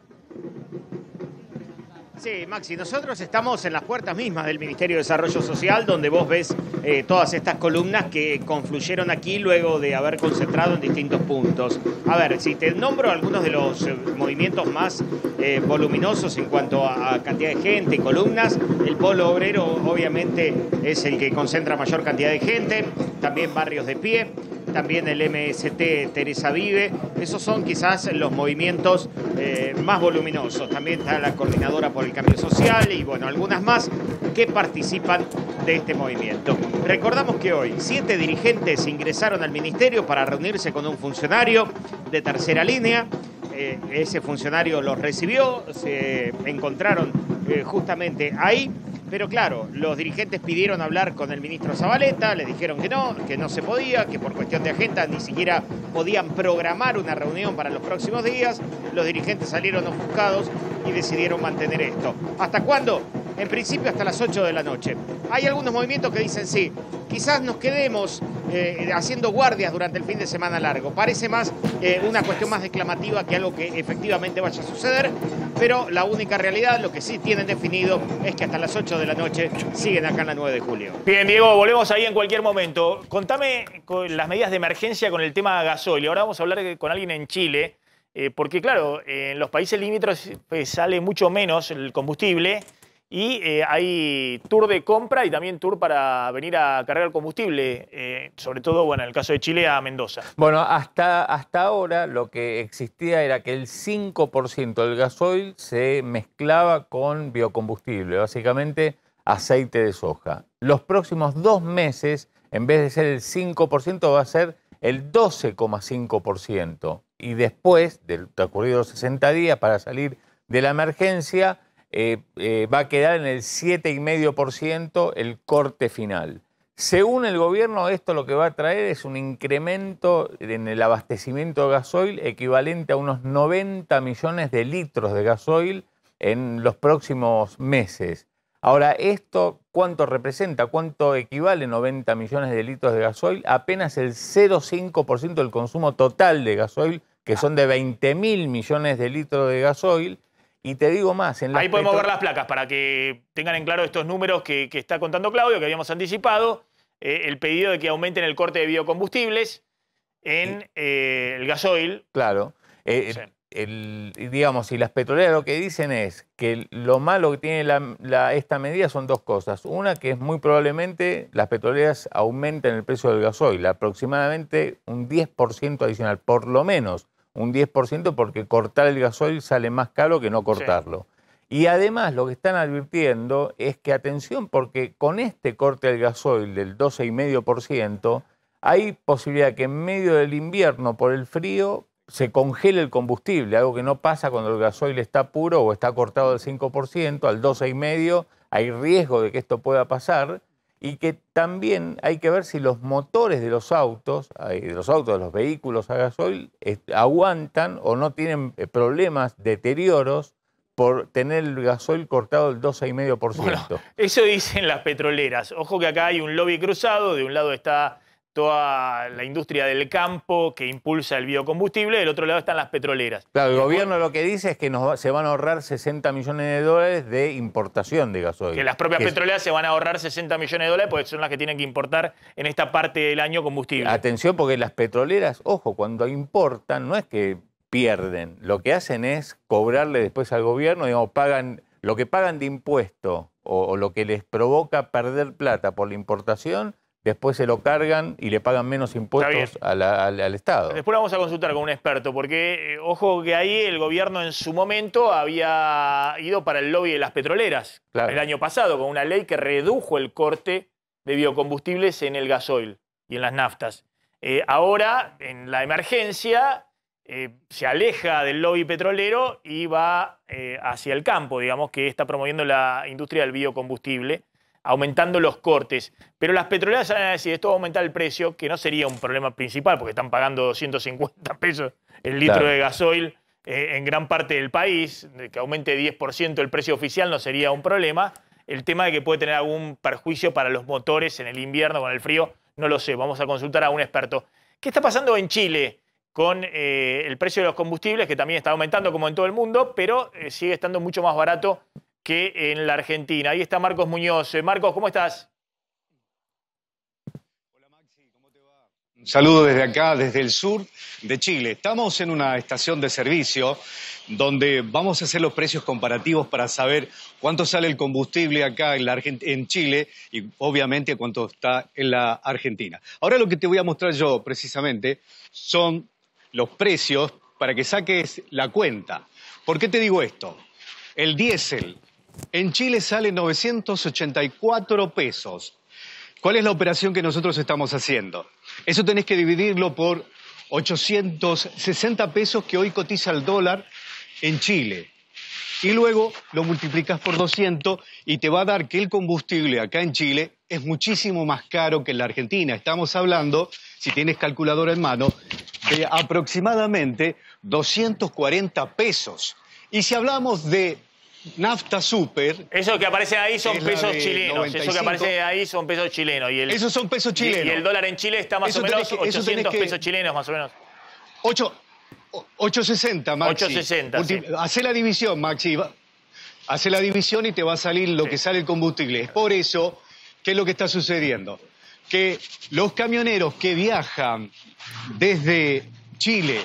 Sí, Maxi, nosotros estamos en las puertas mismas del Ministerio de Desarrollo Social, donde vos ves eh, todas estas columnas que confluyeron aquí luego de haber concentrado en distintos puntos. A ver, si te nombro algunos de los eh, movimientos más eh, voluminosos en cuanto a, cantidad de gente, columnas, el polo obrero obviamente es el que concentra mayor cantidad de gente, también barrios de pie, también el MST Teresa Vive. Esos son quizás los movimientos eh, más voluminosos. También está la Coordinadora por el Cambio Social y bueno, algunas más que participan de este movimiento. Recordamos que hoy siete dirigentes ingresaron al Ministerio para reunirse con un funcionario de tercera línea. Eh, ese funcionario los recibió, se encontraron eh, justamente ahí. Pero claro, los dirigentes pidieron hablar con el ministro Zabaleta, le dijeron que no, que no se podía, que por cuestión de agenda ni siquiera podían programar una reunión para los próximos días. Los dirigentes salieron ofuscados y decidieron mantener esto. ¿Hasta cuándo? en principio hasta las 8 de la noche. Hay algunos movimientos que dicen, sí, quizás nos quedemos eh, haciendo guardias durante el fin de semana largo. Parece más eh, una cuestión más declamativa que algo que efectivamente vaya a suceder, pero la única realidad, lo que sí tienen definido, es que hasta las 8 de la noche siguen acá en la 9 de julio. Bien, Diego, volvemos ahí en cualquier momento. Contame con las medidas de emergencia con el tema gasoil. Ahora vamos a hablar con alguien en Chile. Eh, porque claro, en los países limítrofes sale mucho menos el combustible y eh, hay tour de compra y también tour para venir a cargar combustible, eh, sobre todo, bueno, en el caso de Chile, a Mendoza. Bueno, hasta, hasta ahora lo que existía era que el 5% del gasoil se mezclaba con biocombustible, básicamente aceite de soja. Los próximos dos meses, en vez de ser el 5%, va a ser el 12,5%. Y después, del transcurrido 60 días para salir de la emergencia, eh, eh, va a quedar en el 7,5% el corte final. Según el gobierno, esto lo que va a traer es un incremento en el abastecimiento de gasoil equivalente a unos 90 millones de litros de gasoil en los próximos meses. Ahora, esto, ¿cuánto representa? ¿Cuánto equivale 90 millones de litros de gasoil? Apenas el 0,5% del consumo total de gasoil, que ah. son de 20 mil millones de litros de gasoil. Y te digo más, Ahí podemos ver las placas para que tengan en claro estos números que, está contando Claudio, que habíamos anticipado. Eh, el pedido de que aumenten el corte de biocombustibles en eh, el gasoil. Claro. Eh, digamos, y las petroleras lo que dicen es que lo malo que tiene esta medida son dos cosas. Una, que es muy probablemente las petroleras aumenten el precio del gasoil, aproximadamente un 10% adicional, por lo menos un 10% porque cortar el gasoil sale más caro que no cortarlo. Y además lo que están advirtiendo es que atención porque con este corte del gasoil del 12,5% hay posibilidad que en medio del invierno por el frío se congele el combustible, algo que no pasa cuando el gasoil está puro o está cortado al 5%, al 12,5% hay riesgo de que esto pueda pasar y que también hay que ver si los motores de los autos, de los autos, de los vehículos a gasoil, aguantan o no tienen eh, problemas, deterioros por tener el gasoil cortado el 12,5%. eso dicen las petroleras. Ojo que acá hay un lobby cruzado, de un lado está toda la industria del campo que impulsa el biocombustible, del otro lado están las petroleras. Claro, el gobierno lo que dice es que nos se van a ahorrar 60 millones de dólares de importación de gasoil. Que las propias petroleras se van a ahorrar 60 millones de dólares porque son las que tienen que importar en esta parte del año combustible. Atención porque las petroleras, ojo, cuando importan no es que pierden, lo que hacen es cobrarle después al gobierno, digamos, pagan lo que pagan de impuesto o lo que les provoca perder plata por la importación después se lo cargan y le pagan menos impuestos al, Estado. Después vamos a consultar con un experto, porque eh, ojo que ahí el gobierno en su momento había ido para el lobby de las petroleras el año pasado, con una ley que redujo el corte de biocombustibles en el gasoil y en las naftas. Eh, ahora, en la emergencia, eh, se aleja del lobby petrolero y va hacia el campo, digamos, que está promoviendo la industria del biocombustible aumentando los cortes. Pero las petroleras van a decir, esto va a aumentar el precio, que no sería un problema principal, porque están pagando 250 *laughs* pesos el litro de gasoil eh, en gran parte del país, que aumente 10% el precio oficial no sería un problema. El tema de que puede tener algún perjuicio para los motores en el invierno, con el frío, no lo sé, vamos a consultar a un experto. ¿Qué está pasando en Chile? con eh, el precio de los combustibles, que también está aumentando como en todo el mundo, pero eh, sigue estando mucho más barato que en la Argentina. Ahí está Marcos Muñoz. Eh, Marcos, ¿cómo estás? Hola Maxi, ¿cómo te va? Un saludo desde acá, desde el sur de Chile. Estamos en una estación de servicio donde vamos a hacer los precios comparativos para saber cuánto sale el combustible acá en, en, Chile y obviamente cuánto está en la Argentina. Ahora lo que te voy a mostrar yo precisamente son los precios para que saques la cuenta. ¿Por qué te digo esto? El diésel en Chile sale 984 pesos. ¿Cuál es la operación que nosotros estamos haciendo? Eso tenés que dividirlo por 860 pesos que hoy cotiza el dólar en Chile. Y luego lo multiplicas por 200 y te va a dar que el combustible acá en Chile es muchísimo más caro que en la Argentina. Estamos hablando, si tienes calculadora en mano, de aproximadamente 240 pesos. Y si hablamos de Nafta Super. Eso que aparece ahí son pesos chilenos. Eso que aparece ahí son pesos chilenos. Y el, son el dólar en Chile está más o menos 800 pesos chilenos, más o menos. 8, 860, Maxi. 860. la división, Maxi. Hacé la división y te va a salir lo que sale el combustible. Es por eso ...¿qué es lo que está sucediendo. Que los camioneros que viajan desde Chile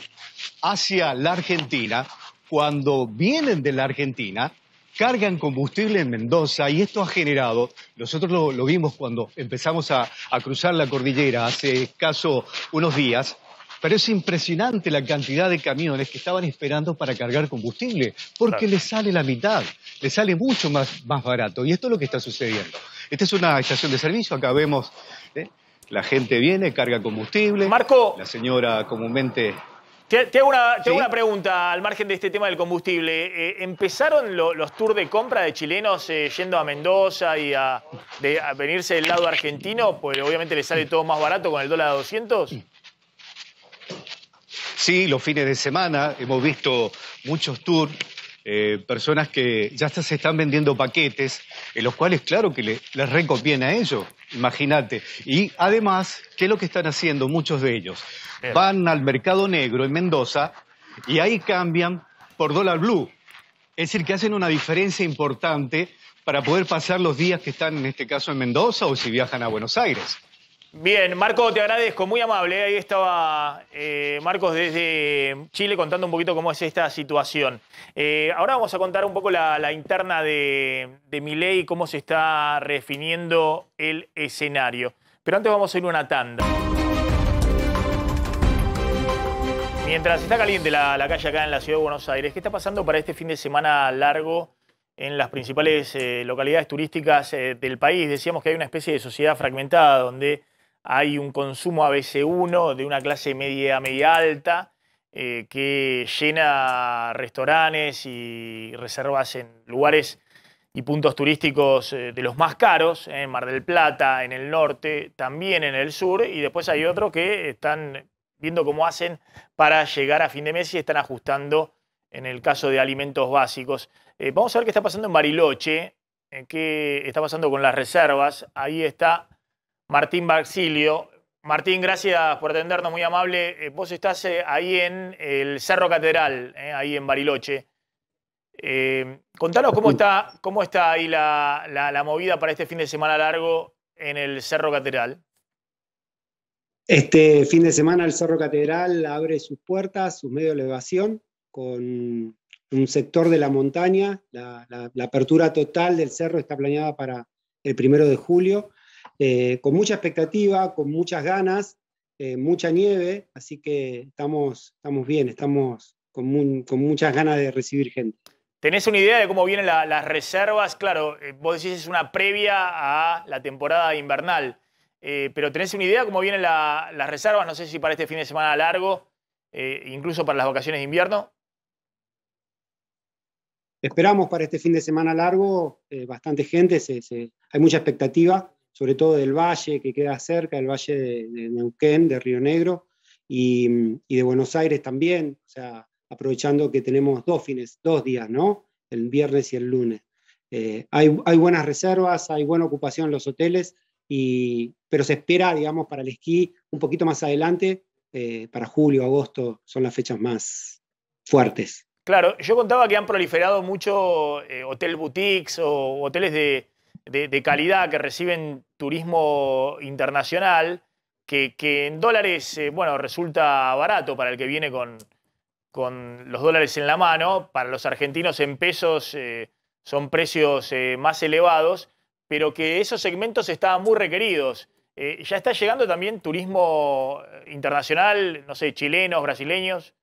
hacia la Argentina, cuando vienen de la Argentina, cargan combustible en Mendoza y esto ha generado, nosotros lo, vimos cuando empezamos a, cruzar la cordillera hace escaso unos días, pero es impresionante la cantidad de camiones que estaban esperando para cargar combustible, porque les sale la mitad, les sale mucho más, más barato. Y esto es lo que está sucediendo. Esta es una estación de servicio, acá vemos, ¿eh? la gente viene, carga combustible. Marco. La señora comúnmente tengo una, pregunta al margen de este tema del combustible. Eh, ¿Empezaron los tours de compra de chilenos eh, yendo a Mendoza y a, venirse del lado argentino? Pues obviamente les sale todo más barato con el dólar a 200. Sí, los fines de semana hemos visto muchos tours eh, personas que ya se están vendiendo paquetes, en los cuales claro que les recopien a ellos, imagínate. Y además, ¿qué es lo que están haciendo muchos de ellos? Van al mercado negro en Mendoza y ahí cambian por dólar blue. Es decir, que hacen una diferencia importante para poder pasar los días que están, en este caso, en Mendoza o si viajan a Buenos Aires. Bien, Marco, te agradezco, muy amable. Ahí estaba eh, Marcos desde Chile contando un poquito cómo es esta situación. Eh, ahora vamos a contar un poco la, interna de, de Miley, cómo se está refiniendo el escenario. Pero antes vamos a ir una tanda. Mientras está caliente la, calle acá en la ciudad de Buenos Aires, ¿qué está pasando para este fin de semana largo en las principales eh, localidades turísticas del país? Decíamos que hay una especie de sociedad fragmentada donde hay un consumo ABC1 de una clase media, a media alta eh, que llena restaurantes y reservas en lugares y puntos turísticos eh, de los más caros, eh, en Mar del Plata, en el norte, también en el sur, y después hay otro que están viendo cómo hacen para llegar a fin de mes y están ajustando en el caso de alimentos básicos. vamos a ver qué está pasando en Bariloche, qué está pasando con las reservas. Ahí está Martín Basilio. Martín, gracias por atendernos, muy amable. Eh, vos estás eh, ahí en el Cerro Catedral, eh, ahí en Bariloche. contanos cómo está, cómo está ahí la, movida para este fin de semana largo en el Cerro Catedral. Este fin de semana el Cerro Catedral abre sus puertas, su medio elevación, con un sector de la montaña. la, la apertura total del cerro está planeada para el primero de julio eh, con mucha expectativa, con muchas ganas, eh, mucha nieve, así que estamos, estamos bien, estamos con, muchas ganas de recibir gente. ¿Tenés una idea de cómo vienen las reservas? Claro, eh, vos decís es una previa a la temporada invernal, pero ¿tenés una idea de cómo vienen las reservas? No sé si para este fin de semana largo, incluso para las vacaciones de invierno. Esperamos para este fin de semana largo bastante gente, hay mucha expectativa sobre todo del valle que queda cerca, el valle de, Neuquén, de Río Negro, y, de Buenos Aires también, o sea, aprovechando que tenemos dos fines, dos días, ¿no? El viernes y el lunes. Eh, hay, buenas reservas, hay buena ocupación en los hoteles, y, pero se espera, digamos, para el esquí un poquito más adelante, eh, para julio, agosto, son las fechas más fuertes. Claro, yo contaba que han proliferado mucho eh, hotel boutiques o hoteles de, de, calidad que reciben turismo internacional, que, en dólares, eh, bueno, resulta barato para el que viene con, con los dólares en la mano, para los argentinos en pesos eh, son precios eh, más elevados, pero que esos segmentos estaban muy requeridos. ¿Ya está llegando también turismo internacional, no sé, chilenos, brasileños?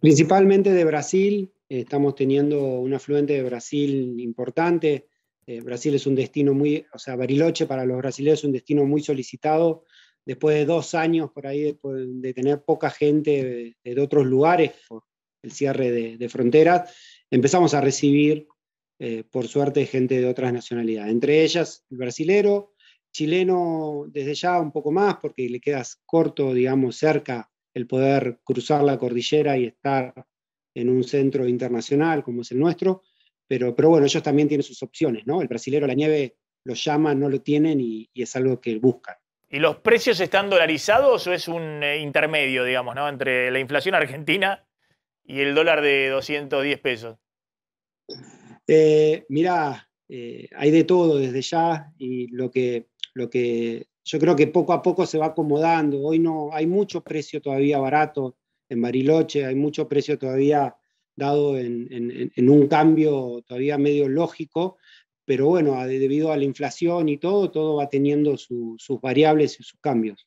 Principalmente de Brasil, estamos teniendo un afluente de Brasil importante, eh, Brasil es un destino muy, o sea, Bariloche para los brasileños es un destino muy solicitado. Después de dos años por ahí de, tener poca gente de, otros lugares el cierre de, fronteras, empezamos a recibir, eh, por suerte, gente de otras nacionalidades, entre ellas el brasilero, chileno desde ya un poco más, porque le quedas corto, digamos, cerca el poder cruzar la cordillera y estar en un centro internacional como es el nuestro, pero, bueno, ellos también tienen sus opciones, ¿no? El brasilero la nieve lo llama, no lo tienen y, es algo que buscan. ¿Y los precios están dolarizados o es un eh, intermedio, digamos, entre la inflación argentina y el dólar de 210 pesos? Eh, mirá, mira, eh, hay de todo desde ya y lo que, lo que yo creo que poco a poco se va acomodando. Hoy no hay mucho precio todavía barato en Bariloche, hay mucho precio todavía dado en, un cambio todavía medio lógico, pero bueno, debido a la inflación y todo, todo va teniendo sus variables y sus cambios.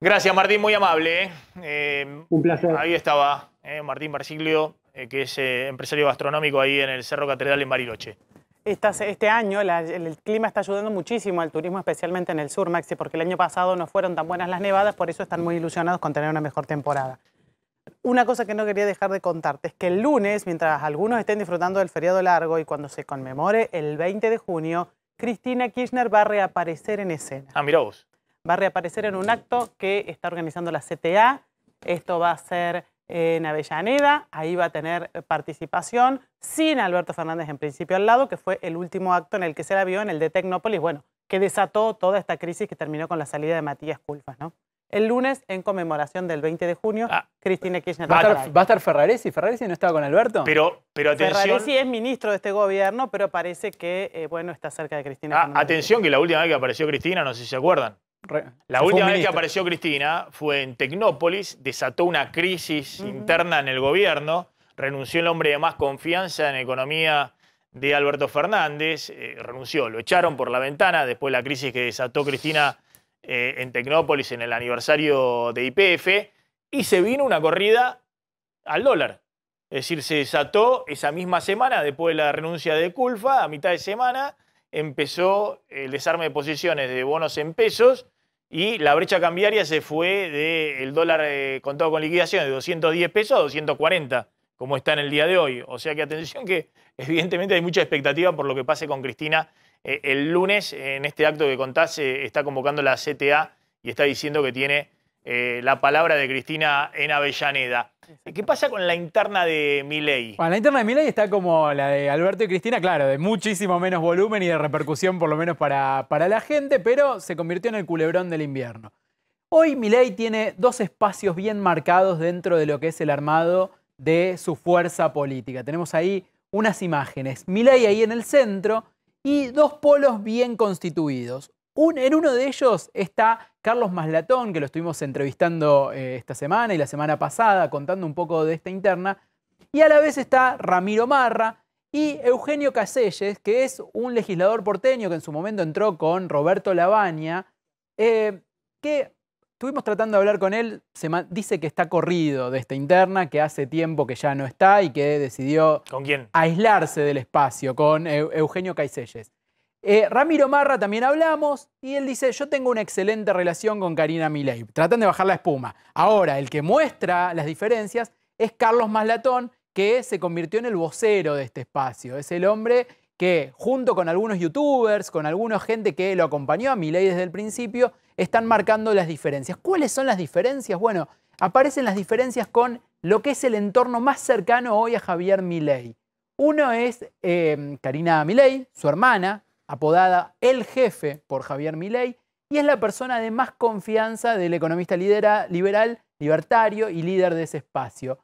Gracias, Martín, muy amable. ¿eh? Eh, un placer. Ahí estaba ¿eh? Martín Barsiglio, que es empresario gastronómico ahí en el Cerro Catedral en Bariloche. este año el, clima está ayudando muchísimo al turismo, especialmente en el sur, Maxi, porque el año pasado no fueron tan buenas las nevadas, por eso están muy ilusionados con tener una mejor temporada. Una cosa que no quería dejar de contarte es que el lunes, mientras algunos estén disfrutando del feriado largo y cuando se conmemore el 20 de junio, Cristina Kirchner va a reaparecer en escena. Ah, mira vos. Va a reaparecer en un acto que está organizando la CTA. Esto va a ser en Avellaneda, ahí va a tener participación, sin Alberto Fernández en principio al lado, que fue el último acto en el que se la vio en el de Tecnópolis, bueno, que desató toda esta crisis que terminó con la salida de Matías Culfas, ¿no? el lunes en conmemoración del 20 de junio. Ah, Cristina Kirchner. Va a, estar, ¿Va Ferraresi? ¿Ferraresi no estaba con Alberto? Pero, pero atención. Ferraresi es ministro de este gobierno, pero parece que eh, bueno, está cerca de Cristina. Ah, atención, que la última vez que apareció Cristina, no sé si se acuerdan. la última vez que apareció Cristina fue en Tecnópolis, desató una crisis interna en el gobierno, renunció el hombre de más confianza en economía de Alberto Fernández, eh, renunció, lo echaron por la ventana después la crisis que desató Cristina eh, en Tecnópolis en el aniversario de IPF y se vino una corrida al dólar. Es decir, se desató esa misma semana, después de la renuncia de Culfa, a mitad de semana empezó el desarme de posiciones de bonos en pesos y la brecha cambiaria se fue del dólar eh, contado con liquidación de 210 pesos a 240, como está en el día de hoy. O sea que atención que evidentemente hay mucha expectativa por lo que pase con Cristina eh, el lunes, en este acto que contás, eh, está convocando la CTA y está diciendo que tiene eh, la palabra de Cristina en Avellaneda. ¿Qué pasa con la interna de Milei? Bueno, la interna de Milei está como la de Alberto y Cristina, claro, de muchísimo menos volumen y de repercusión, por lo menos para, para la gente, pero se convirtió en el culebrón del invierno. Hoy Milei tiene dos espacios bien marcados dentro de lo que es el armado de su fuerza política. Tenemos ahí unas imágenes. Milei ahí en el centro, y dos polos bien constituidos. en uno de ellos está Carlos Maslatón, que lo estuvimos entrevistando eh, esta semana y la semana pasada, contando un poco de esta interna. Y a la vez está Ramiro Marra y Eugenio Caselles, que es un legislador porteño que en su momento entró con Roberto Labaña, eh, que Estuvimos tratando de hablar con él, dice que está corrido de esta interna, que hace tiempo que ya no está y que decidió aislarse del espacio con Eugenio Caicelles. Eh, Ramiro Marra también hablamos y él dice, yo tengo una excelente relación con Karina Milei. Tratan de bajar la espuma. Ahora, el que muestra las diferencias es Carlos Maslatón, que se convirtió en el vocero de este espacio. Es el hombre que, junto con algunos youtubers, con alguna gente que lo acompañó a Milei desde el principio, están marcando las diferencias. ¿Cuáles son las diferencias? Bueno, aparecen las diferencias con lo que es el entorno más cercano hoy a Javier Milei. Uno es eh, Karina Milei, su hermana, apodada El Jefe por Javier Milei, y es la persona de más confianza del economista liberal, libertario y líder de ese espacio.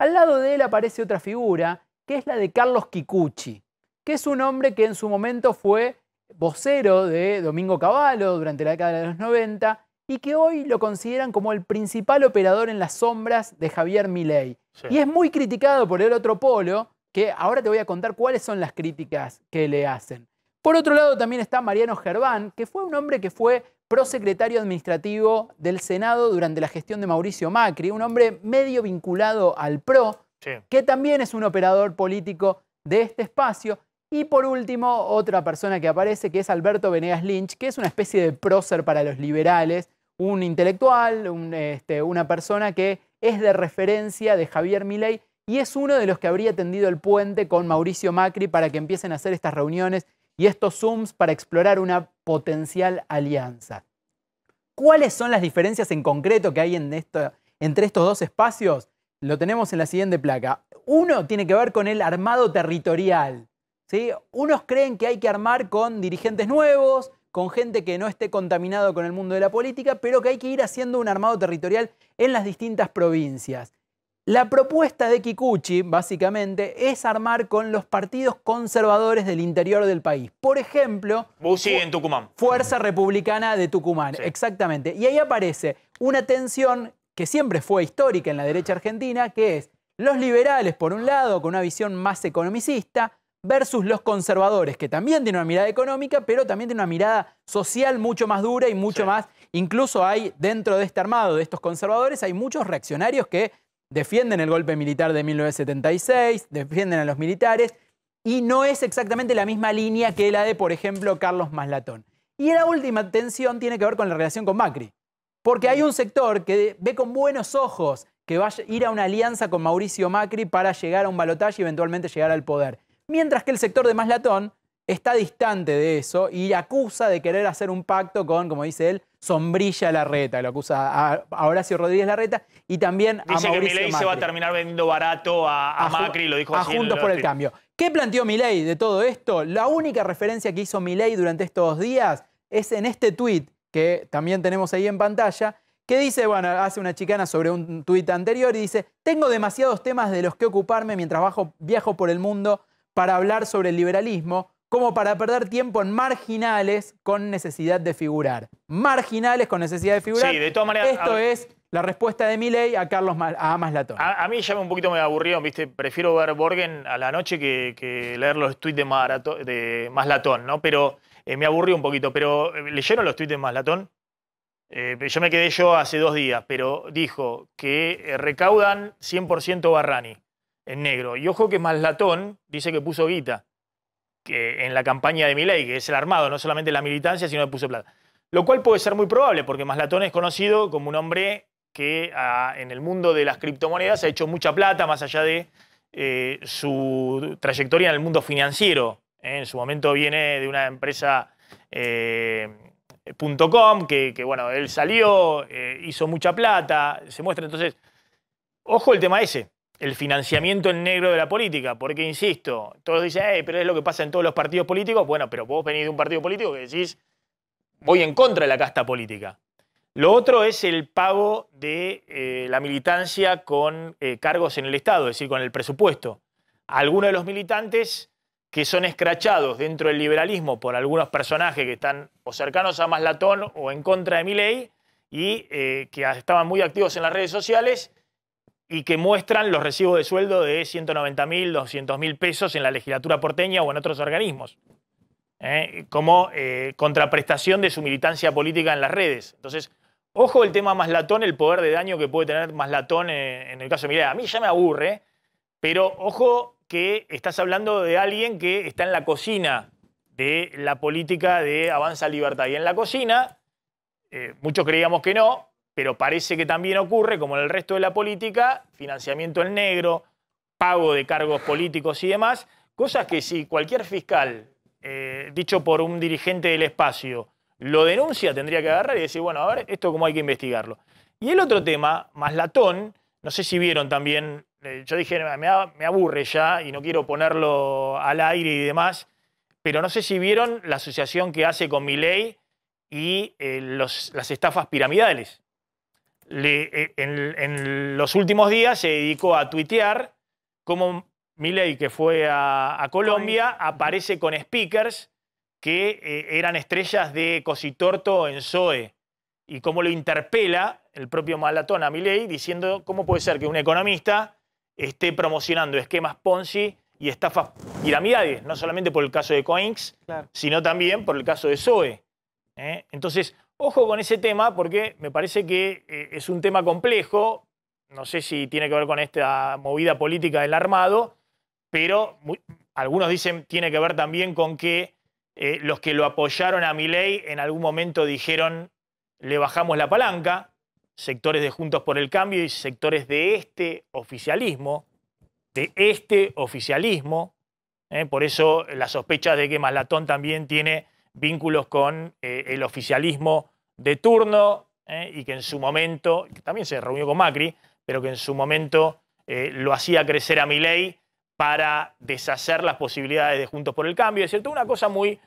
Al lado de él aparece otra figura, que es la de Carlos Kikuchi, que es un hombre que en su momento fue vocero de Domingo Cavallo durante la década de los 90 y que hoy lo consideran como el principal operador en las sombras de Javier Milei. Y es muy criticado por el otro polo, que ahora te voy a contar cuáles son las críticas que le hacen. Por otro lado también está Mariano Gerván, que fue un hombre que fue prosecretario administrativo del Senado durante la gestión de Mauricio Macri, un hombre medio vinculado al PRO, que también es un operador político de este espacio y por último, otra persona que aparece, que es Alberto Venegas Lynch, que es una especie de prócer para los liberales, un intelectual, este, una persona que es de referencia de Javier Milei y es uno de los que habría tendido el puente con Mauricio Macri para que empiecen a hacer estas reuniones y estos Zooms para explorar una potencial alianza. ¿Cuáles son las diferencias en concreto que hay entre estos dos espacios? Lo tenemos en la siguiente placa. Uno tiene que ver con el armado territorial. Unos creen que hay que armar con dirigentes nuevos, con gente que no esté contaminado con el mundo de la política, pero que hay que ir haciendo un armado territorial en las distintas provincias. La propuesta de Kikuchi, básicamente, es armar con los partidos conservadores del interior del país. Por ejemplo, en Tucumán. Fuerza Republicana de Tucumán, exactamente. Y ahí aparece una tensión que siempre fue histórica en la derecha argentina, que es los liberales, por un lado, con una visión más economicista, versus los conservadores, que también tienen una mirada económica, pero también tienen una mirada social mucho más dura y mucho más... Incluso hay, dentro de este armado, de estos conservadores, hay muchos reaccionarios que defienden el golpe militar de 1976, defienden a los militares, y no es exactamente la misma línea que la de, por ejemplo, Carlos Maslatón. Y la última tensión tiene que ver con la relación con Macri, porque hay un sector que ve con buenos ojos que va a ir a una alianza con Mauricio Macri para llegar a un balotaje y eventualmente llegar al poder mientras que el sector de Maslatón está distante de eso y acusa de querer hacer un pacto con, como dice él, Sombrilla Larreta, lo acusa a, Horacio Rodríguez Larreta y también a Mauricio que Milei se va a terminar vendiendo barato a, Macri, lo dijo A Juntos por el Cambio. ¿Qué planteó Milei de todo esto? La única referencia que hizo Milei durante estos días es en este tuit, que también tenemos ahí en pantalla, que dice, bueno, hace una chicana sobre un tuit anterior y dice, tengo demasiados temas de los que ocuparme mientras bajo, viajo por el mundo para hablar sobre el liberalismo como para perder tiempo en marginales con necesidad de figurar. Marginales con necesidad de figurar. Sí, de todas maneras. Esto es la respuesta de Milei a Carlos a Maslatón. Latón. A, mí ya me un poquito me aburrió, ¿viste? Prefiero ver Borgen a la noche que, leer los tweets de, Marato, Maslatón, ¿no? Pero eh, me aburrió un poquito. Pero eh, ¿leyeron los tweets de Maslatón? Eh, yo me quedé yo hace dos días, pero dijo que recaudan 100% Barrani en negro. Y ojo que Maslatón dice que puso guita que en la campaña de Milei, que es el armado, no solamente la militancia, sino que puso plata. Lo cual puede ser muy probable, porque Maslatón es conocido como un hombre que ah, en el mundo de las criptomonedas ha hecho mucha plata, más allá de eh, su trayectoria en el mundo financiero. ¿eh? En su momento viene de una empresa... Eh, .com, que, que, bueno, él salió, hizo mucha plata, se muestra entonces... Ojo el tema ese, el financiamiento en negro de la política, porque insisto, todos dicen, pero es lo que pasa en todos los partidos políticos, bueno, pero vos venís de un partido político que decís, voy en contra de la casta política. Lo otro es el pago de eh, la militancia con eh, cargos en el Estado, es decir, con el presupuesto. Algunos de los militantes que son escrachados dentro del liberalismo por algunos personajes que están o cercanos a Maslatón o en contra de mi ley y eh, que estaban muy activos en las redes sociales, y que muestran los recibos de sueldo de 190 mil, mil pesos en la legislatura porteña o en otros organismos, ¿eh? como eh, contraprestación de su militancia política en las redes. Entonces, ojo el tema más latón el poder de daño que puede tener Maslatón latón eh, en el caso de A mí ya me aburre, pero ojo que estás hablando de alguien que está en la cocina de la política de Avanza Libertad. Y en la cocina, muchos creíamos que no, pero parece que también ocurre, como en el resto de la política, financiamiento en negro, pago de cargos políticos y demás, cosas que si cualquier fiscal, eh, dicho por un dirigente del espacio, lo denuncia, tendría que agarrar y decir, bueno, a ver, esto cómo hay que investigarlo. Y el otro tema, más latón, no sé si vieron también, eh, yo dije, me, aburre ya y no quiero ponerlo al aire y demás, pero no sé si vieron la asociación que hace con mi ley y eh, las estafas piramidales. Eh, en, los últimos días se dedicó a tuitear cómo Milei, que fue a, Colombia, aparece con speakers que eh, eran estrellas de Cositorto en Zoe y cómo lo interpela el propio Malatón a Milei diciendo cómo puede ser que un economista esté promocionando esquemas Ponzi y estafas piramidales, no solamente por el caso de Coinx, sino también por el caso de Zoe. ¿eh? Entonces, Ojo con ese tema porque me parece que eh, es un tema complejo, no sé si tiene que ver con esta movida política del armado, pero algunos dicen tiene que ver también con que eh, los que lo apoyaron a Milei en algún momento dijeron le bajamos la palanca, sectores de Juntos por el Cambio y sectores de este oficialismo, de este oficialismo. Eh, por eso la sospecha de que Malatón también tiene vínculos con eh, el oficialismo de turno eh, y que en su momento, también se reunió con Macri, pero que en su momento eh, lo hacía crecer a Milei para deshacer las posibilidades de Juntos por el Cambio. Es cierto, una cosa muy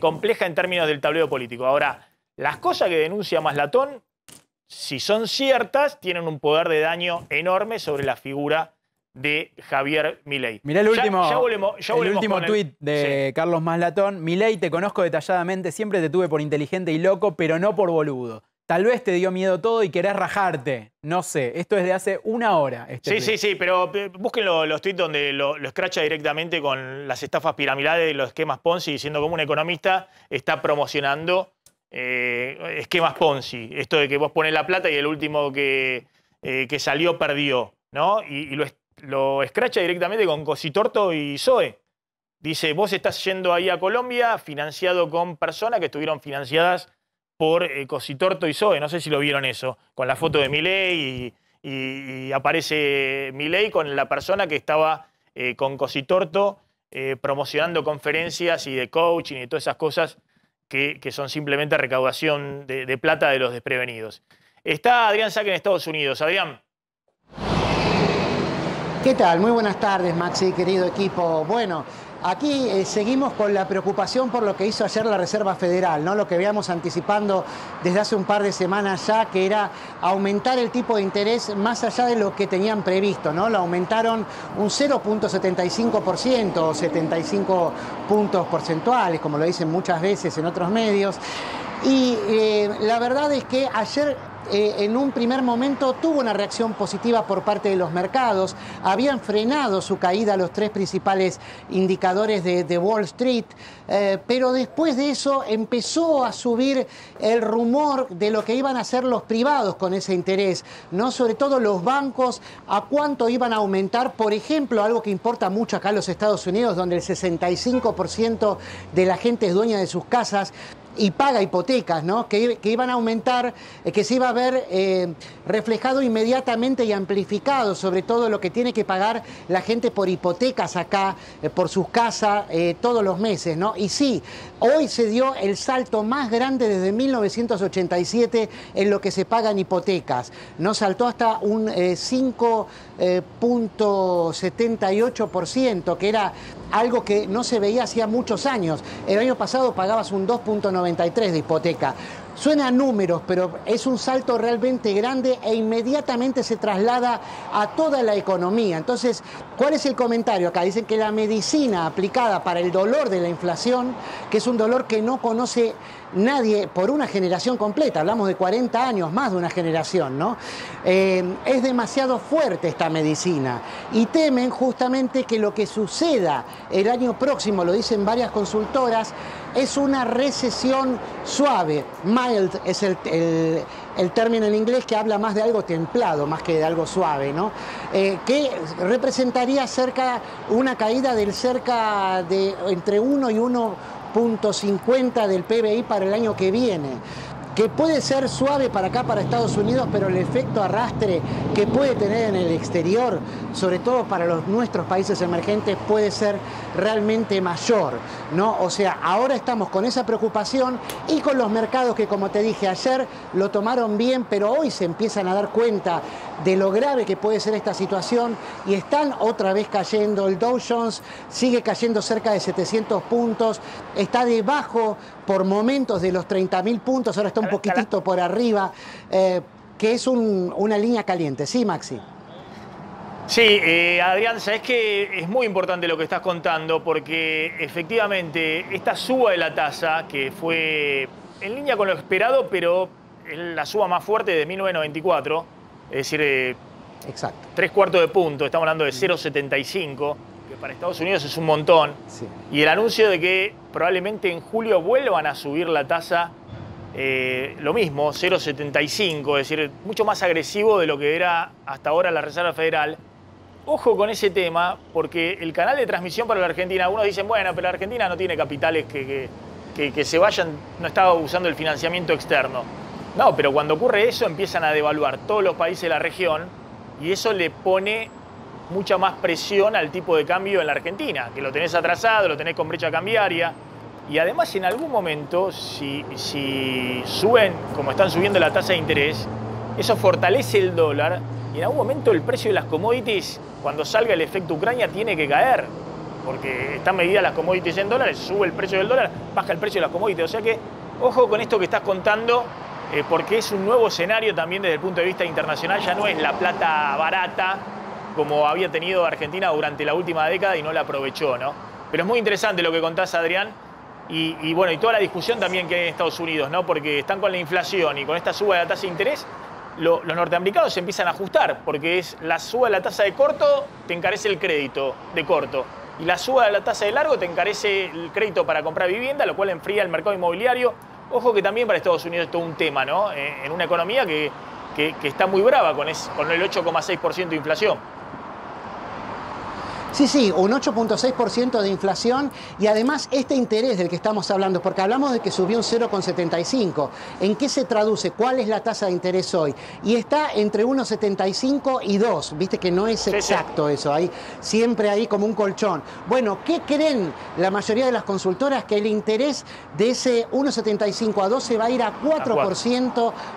compleja en términos del tablero político. Ahora, las cosas que denuncia Maslatón, si son ciertas, tienen un poder de daño enorme sobre la figura de Javier Milei. Mirá el último, el último tuit de Carlos Maslatón. Milei, te conozco detalladamente, siempre te tuve por inteligente y loco, pero no por boludo. Tal vez te dio miedo todo y querés rajarte. No sé, esto es de hace una hora. Este sí, sí, sí, pero eh, busquen los tweets donde lo, escracha directamente con las estafas piramidales y los esquemas Ponzi, diciendo como un economista está promocionando eh, esquemas Ponzi. Esto de que vos pones la plata y el último que, eh, que salió perdió, ¿no? Y, y lo, lo escracha directamente con Cositorto y Zoe. Dice, vos estás yendo ahí a Colombia financiado con personas que estuvieron financiadas por eh, Cositorto y Zoe. No sé si lo vieron eso, con la foto de Milei y, aparece Milei con la persona que estaba eh, con Cositorto Torto eh, promocionando conferencias y de coaching y todas esas cosas que, son simplemente recaudación de, de plata de los desprevenidos. Está Adrián Saque en Estados Unidos. Adrián. ¿Qué tal? Muy buenas tardes, Maxi, querido equipo. Bueno, aquí eh, seguimos con la preocupación por lo que hizo ayer la Reserva Federal, ¿no? Lo que veíamos anticipando desde hace un par de semanas ya, que era aumentar el tipo de interés más allá de lo que tenían previsto, ¿no? Lo aumentaron un 0.75% o 75 puntos porcentuales, como lo dicen muchas veces en otros medios. Y eh, la verdad es que ayer eh, en un primer momento tuvo una reacción positiva por parte de los mercados, habían frenado su caída los tres principales indicadores de, Wall Street, eh, pero después de eso empezó a subir el rumor de lo que iban a hacer los privados con ese interés, ¿no? sobre todo los bancos, a cuánto iban a aumentar, por ejemplo, algo que importa mucho acá en los Estados Unidos, donde el 65% de la gente es dueña de sus casas, y paga hipotecas, ¿no? que, iban a aumentar, eh, que se iba a ver eh, reflejado inmediatamente y amplificado, sobre todo lo que tiene que pagar la gente por hipotecas acá, eh, por sus casas, todos los meses. ¿no? Y sí, hoy se dio el salto más grande desde 1987 en lo que se pagan hipotecas. No saltó hasta un 5.78%, que era algo que no se veía hacía muchos años. El año pasado pagabas un 2.9% de hipoteca. Suena a números, pero es un salto realmente grande e inmediatamente se traslada a toda la economía. Entonces, ¿cuál es el comentario acá? Dicen que la medicina aplicada para el dolor de la inflación, que es un dolor que no conoce nadie por una generación completa, hablamos de 40 años, más de una generación, ¿no? Eh, es demasiado fuerte esta medicina y temen justamente que lo que suceda el año próximo, lo dicen varias consultoras, es una recesión suave. Mild es el, término en inglés que habla más de algo templado, más que de algo suave, ¿no? Eh, que representaría cerca una caída del cerca de entre 1 y 1.50 del PBI para el año que viene que puede ser suave para acá, para Estados Unidos, pero el efecto arrastre que puede tener en el exterior, sobre todo para nuestros países emergentes, puede ser realmente mayor, ¿no? O sea, ahora estamos con esa preocupación y con los mercados que, como te dije ayer, lo tomaron bien, pero hoy se empiezan a dar cuenta de lo grave que puede ser esta situación y están otra vez cayendo. El Dow Jones sigue cayendo cerca de 700 puntos, está debajo por momentos de los 30.000 puntos, ahora está un poquitito por arriba, eh, que es una línea caliente. Sí, Maxi. Sí, eh, Adrián, sabes que es muy importante lo que estás contando porque efectivamente esta suba de la tasa, que fue en línea con lo esperado, pero es la suba más fuerte de 1994, es decir, eh, Exacto. tres cuartos de punto, estamos hablando de 0,75, mm. que para Estados Unidos es un montón, y el anuncio de que probablemente en julio vuelvan a subir la tasa. Eh, lo mismo, 0,75, es decir, mucho más agresivo de lo que era hasta ahora la Reserva Federal. Ojo con ese tema, porque el canal de transmisión para la Argentina, algunos dicen, bueno, pero la Argentina no tiene capitales que, se vayan, no estaba usando el financiamiento externo. No, pero cuando ocurre eso empiezan a devaluar todos los países de la región y eso le pone mucha más presión al tipo de cambio en la Argentina, que lo tenés atrasado, lo tenés con brecha cambiaria. Y además en algún momento, si, si suben como están subiendo la tasa de interés, eso fortalece el dólar y en algún momento el precio de las commodities, cuando salga el efecto Ucrania, tiene que caer. Porque están medidas las commodities en dólares, sube el precio del dólar, baja el precio de las commodities. O sea que, ojo con esto que estás contando, eh, porque es un nuevo escenario también desde el punto de vista internacional. Ya no es la plata barata como había tenido Argentina durante la última década y no la aprovechó, ¿no? Pero es muy interesante lo que contás, Adrián. Y, y, bueno, y toda la discusión también que hay en Estados Unidos, ¿no? Porque están con la inflación y con esta suba de la tasa de interés, los norteamericanos se empiezan a ajustar, porque es la suba de la tasa de corto te encarece el crédito de corto. Y la suba de la tasa de largo te encarece el crédito para comprar vivienda, lo cual enfría el mercado inmobiliario. Ojo que también para Estados Unidos es todo un tema, ¿no? Eh, en una economía que, está muy brava con, con el 8,6% de inflación. Sí, sí, un 8.6% de inflación y además este interés del que estamos hablando, porque hablamos de que subió un 0,75. ¿En qué se traduce? ¿Cuál es la tasa de interés hoy? Y está entre 1,75 y 2, viste que no es exacto eso, siempre hay como un colchón. Bueno, ¿qué creen la mayoría de las consultoras? Que el interés de ese 1,75 a 2 se va a ir a a 4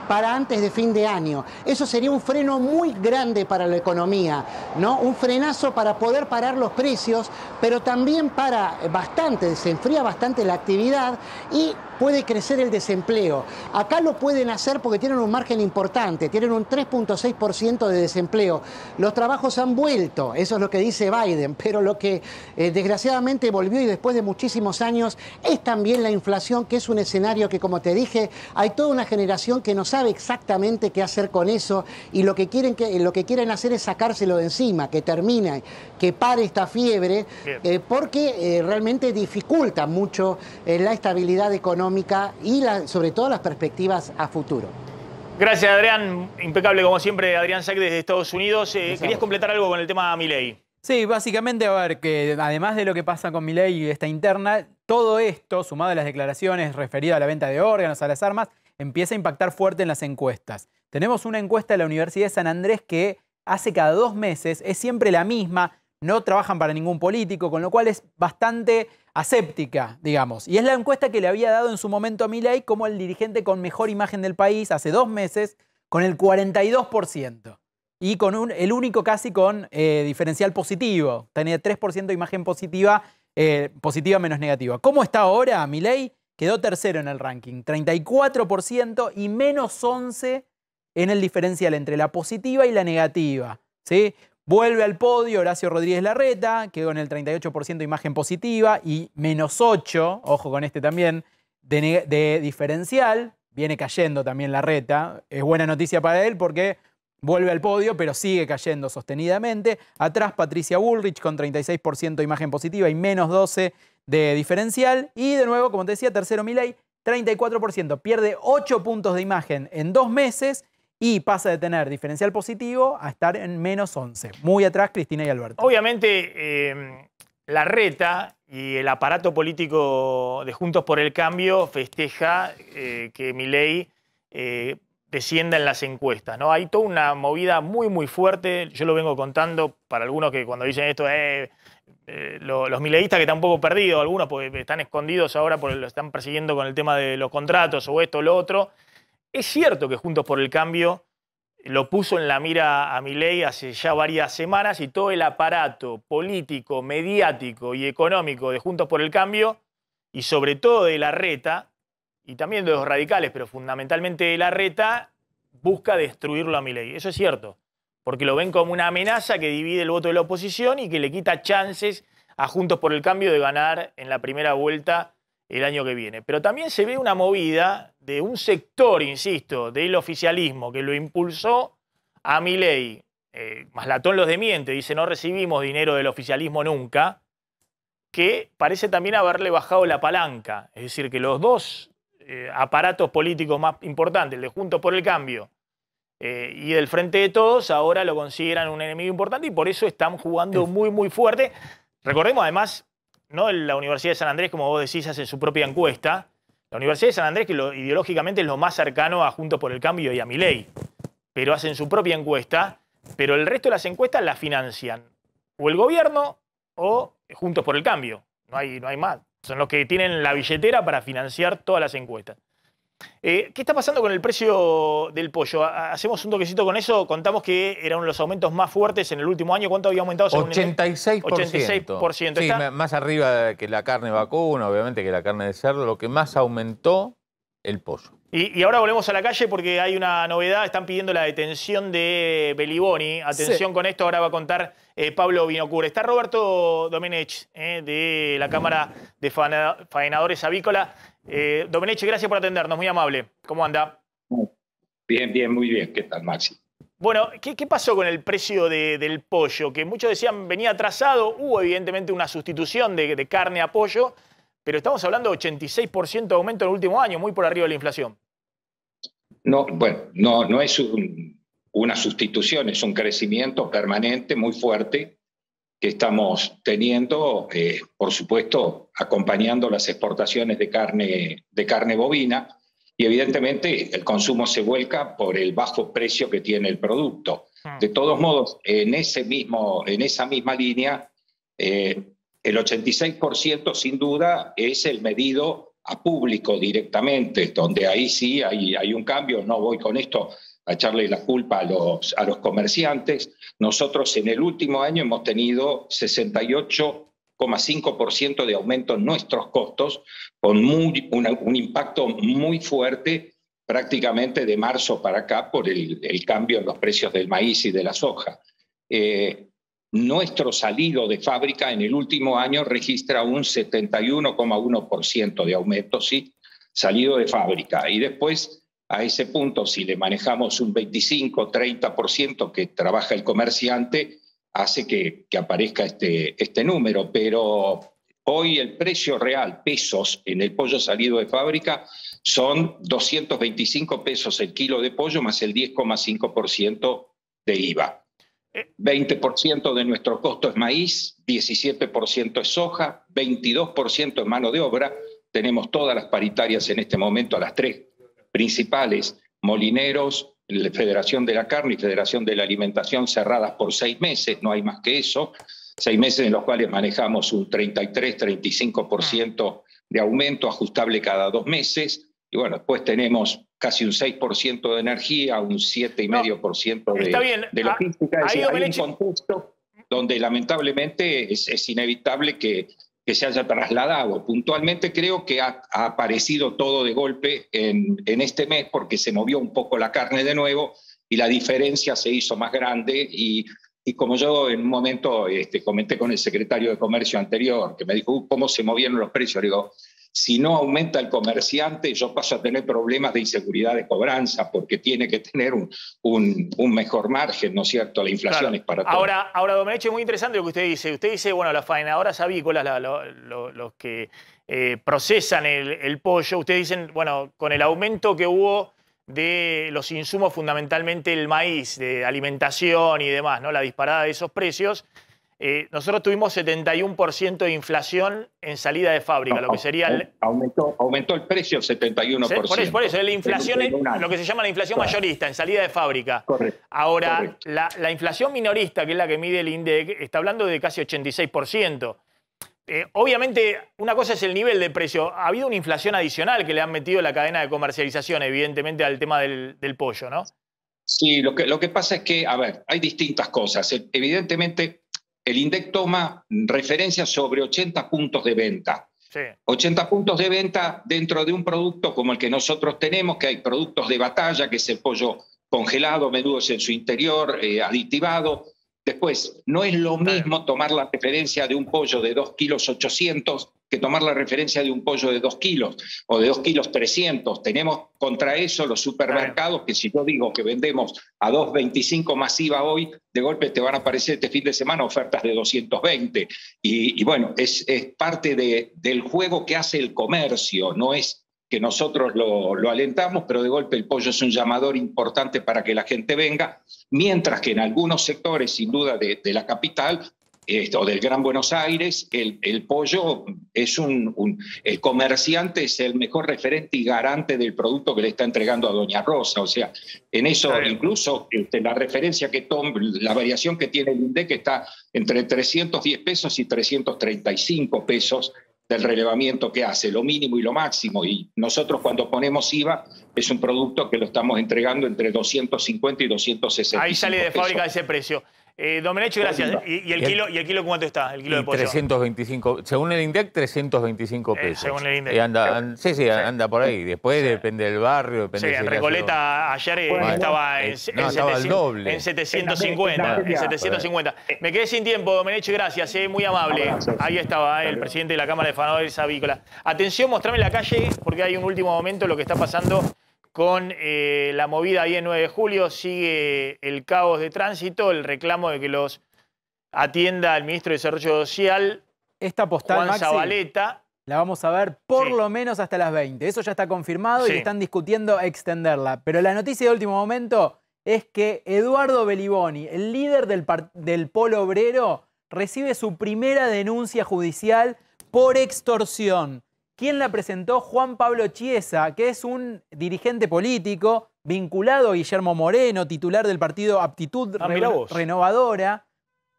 para antes de fin de año. Eso sería un freno muy grande para la economía, ¿no? Un frenazo para poder parar los precios, pero también para eh, bastante, se enfría bastante la actividad y puede crecer el desempleo. Acá lo pueden hacer porque tienen un margen importante, tienen un 3.6% de desempleo. Los trabajos han vuelto, eso es lo que dice Biden, pero lo que eh, desgraciadamente volvió y después de muchísimos años es también la inflación, que es un escenario que, como te dije, hay toda una generación que no sabe exactamente qué hacer con eso y lo que quieren, lo que quieren hacer es sacárselo de encima, que termine, que pare esta fiebre, eh, porque eh, realmente dificulta mucho la estabilidad económica y sobre todo las perspectivas a futuro. Gracias, Adrián. Impecable, como siempre, Adrián Sack desde Estados Unidos. Eh, ¿Querías completar algo con el tema Milei? Sí, básicamente, a ver, que además de lo que pasa con Milei y esta interna, todo esto, sumado a las declaraciones referidas a la venta de órganos, a las armas, empieza a impactar fuerte en las encuestas. Tenemos una encuesta de la Universidad de San Andrés que hace cada dos meses, es siempre la misma, no trabajan para ningún político, con lo cual es bastante aséptica, digamos. Y es la encuesta que le había dado en su momento a Milei como el dirigente con mejor imagen del país hace dos meses, con el 42%. Y con el único casi con eh, diferencial positivo. Tenía 3% de imagen positiva, eh, positiva menos negativa. ¿Cómo está ahora Milei? Quedó tercero en el ranking, 34% y menos 11% en el diferencial entre la positiva y la negativa. ¿sí? Vuelve al podio Horacio Rodríguez Larreta, quedó con el 38% imagen positiva y menos 8, ojo con este también, de, diferencial. Viene cayendo también Larreta. Es buena noticia para él porque vuelve al podio, pero sigue cayendo sostenidamente. Atrás Patricia Bullrich con 36% de imagen positiva y menos 12 de diferencial. Y de nuevo, como te decía, tercero Milei, 34%. Pierde 8 puntos de imagen en dos meses y pasa de tener diferencial positivo a estar en menos 11. Muy atrás Cristina y Alberto. Obviamente, em, la reta y el aparato político de Juntos por el Cambio festeja eh, que Milei eh, descienda en las encuestas. ¿no? Hay toda una movida muy, muy fuerte. Yo lo vengo contando para algunos que cuando dicen esto, eh, los mileístas que están un poco perdidos, algunos pues, están escondidos ahora porque lo están persiguiendo con el tema de los contratos o esto o lo otro. Es cierto que Juntos por el Cambio lo puso en la mira a Milei hace ya varias semanas y todo el aparato político, mediático y económico de Juntos por el Cambio y sobre todo de la reta y también de los radicales, pero fundamentalmente de la reta, busca destruirlo a Milei. Eso es cierto, porque lo ven como una amenaza que divide el voto de la oposición y que le quita chances a Juntos por el Cambio de ganar en la primera vuelta el año que viene. Pero también se ve una movida de un sector, insisto, del oficialismo que lo impulsó a mi ley. Eh, Maslatón los demiente, dice no recibimos dinero del oficialismo nunca, que parece también haberle bajado la palanca. Es decir, que los dos eh, aparatos políticos más importantes, el de Juntos por el Cambio eh, y del Frente de Todos, ahora lo consideran un enemigo importante y por eso están jugando muy, muy fuerte. Recordemos además, no la Universidad de San Andrés, como vos decís, hace su propia encuesta la Universidad de San Andrés, que ideológicamente es lo más cercano a Juntos por el Cambio y a mi ley, pero hacen su propia encuesta, pero el resto de las encuestas las financian o el gobierno o Juntos por el Cambio. No hay, no hay más. Son los que tienen la billetera para financiar todas las encuestas. Eh, ¿Qué está pasando con el precio del pollo? Hacemos un toquecito con eso. Contamos que era uno de los aumentos más fuertes en el último año. ¿Cuánto había aumentado? 86%. 86%. Sí, más arriba que la carne vacuna, obviamente que la carne de cerdo. Lo que más aumentó, el pollo. Y, ahora volvemos a la calle porque hay una novedad. Están pidiendo la detención de Beliboni. Atención con esto, ahora va a contar eh, Pablo Binocur. Está Roberto Domenech, eh, de la Cámara de Faenadores Avícola. Eh, Domeneche, gracias por atendernos, muy amable. ¿Cómo anda? Bien, bien, muy bien. ¿Qué tal, Maxi? Bueno, ¿qué, pasó con el precio del pollo? Que muchos decían venía atrasado, hubo evidentemente una sustitución de, carne a pollo, pero estamos hablando de 86% de aumento en el último año, muy por arriba de la inflación. No, bueno, no, no es una sustitución, es un crecimiento permanente muy fuerte que estamos teniendo, eh, por supuesto, acompañando las exportaciones de carne, de carne bovina y evidentemente el consumo se vuelca por el bajo precio que tiene el producto. Ah. De todos modos, en, ese mismo, en esa misma línea, eh, el 86% sin duda es el medido a público directamente, donde ahí sí hay un cambio, no voy con esto a echarle la culpa a los, a los comerciantes. Nosotros en el último año hemos tenido 68,5% de aumento en nuestros costos, con un impacto muy fuerte prácticamente de marzo para acá por el, cambio en los precios del maíz y de la soja. Eh, nuestro salido de fábrica en el último año registra un 71,1% de aumento, sí, salido de fábrica. Y después a ese punto, si le manejamos un 25, 30% que trabaja el comerciante, hace que, aparezca este, este número. Pero hoy el precio real, pesos, en el pollo salido de fábrica son 225 pesos el kilo de pollo más el 10,5% de IVA. 20% eh. de nuestro costo es maíz, 17% es soja, 22% es mano de obra. Tenemos todas las paritarias en este momento a las 3 principales, molineros, Federación de la Carne y Federación de la Alimentación cerradas por seis meses, no hay más que eso, seis meses en los cuales manejamos un 33-35% de aumento ajustable cada dos meses. Y bueno, después tenemos casi un 6% de energía, un 7,5% de, de, ah, logística. Ah, hay un contexto donde lamentablemente es inevitable que que se haya trasladado. Puntualmente creo que ha, aparecido todo de golpe en, este mes porque se movió un poco la carne de nuevo y la diferencia se hizo más grande y, y como yo en un momento este, comenté con el secretario de Comercio anterior, que me dijo, uh, ¿cómo se movieron los precios? digo, si no aumenta el comerciante, yo paso a tener problemas de inseguridad de cobranza porque tiene que tener un, mejor margen, ¿no es cierto? La inflación es para Ahora, ahora Domenech, es muy interesante lo que usted dice. Usted dice, bueno, las faenadoras avícolas, los que eh, procesan el, el pollo, ustedes dicen, bueno, con el aumento que hubo de los insumos, fundamentalmente el maíz, de alimentación y demás, ¿no? La disparada de esos precios eh, nosotros tuvimos 71% de inflación en salida de fábrica, lo que sería el... Aumentó, aumentó el precio 71%. Por eso, por la inflación, lo que se llama la inflación mayorista en salida de fábrica. Correcto. Ahora, La, inflación minorista, que es la que mide el INDEC, está hablando de casi 86%. Eh, obviamente, una cosa es el nivel de precio. Ha habido una inflación adicional que le han metido la cadena de comercialización, evidentemente, al tema del, pollo, ¿no? Sí, lo que, lo que pasa es que, a ver, hay distintas cosas. Evidentemente, el INDEC toma referencias sobre 80 puntos de venta. 80 puntos de venta dentro de un producto como el que nosotros tenemos, que hay productos de batalla, que es el pollo congelado, menudos en su interior, eh, aditivado. Después, no es lo mismo tomar la referencia de un pollo de 2 kilos 800 que tomar la referencia de un pollo de 2 kilos o de 2 kilos 300. Tenemos contra eso los supermercados que si yo digo que vendemos a 2.25 masiva hoy, de golpe te van a aparecer este fin de semana ofertas de 220. Y, y bueno, es, es parte de, del juego que hace el comercio, no es que nosotros lo, alentamos, pero de golpe el pollo es un llamador importante para que la gente venga, mientras que en algunos sectores, sin duda, de, de la capital, este, o del Gran Buenos Aires, el, pollo es un, el comerciante es el mejor referente y garante del producto que le está entregando a Doña Rosa. O sea, en eso incluso este, la referencia que toma, la variación que tiene el INDEC está entre 310 pesos y 335 pesos del relevamiento que hace, lo mínimo y lo máximo. Y nosotros cuando ponemos IVA es un producto que lo estamos entregando entre 250 y 260. Ahí sale de fábrica ese precio. Eh, gracias. ¿eh? ¿Y, el kilo, ¿Y kilo cuánto está? El kilo de pollo. 325, según el INDEC, 325 eh, pesos. según el INDEC. anda, sí, sí, anda por ahí. Después depende del barrio, depende Sí, en Recoleta ayer eh, estaba, en, 750. Me quedé sin tiempo, Domenicho gracias. gracias, muy amable. Ahí estaba el presidente de la Cámara de Fanadores avícolas. Atención, mostrame la calle, porque hay un último momento lo que está pasando con eh, la movida ahí en 9 de julio sigue el caos de tránsito, el reclamo de que los atienda el ministro de Desarrollo Social, Esta postal, Juan Zabaleta. La vamos a ver por lo menos hasta las 20. Eso ya está confirmado y están discutiendo extenderla. Pero la noticia de último momento es que Eduardo Beliboni, el líder del Polo Obrero, recibe su primera denuncia judicial por extorsión. Quién la presentó Juan Pablo Chiesa, que es un dirigente político vinculado a Guillermo Moreno, titular del partido Aptitud ah, Renovadora,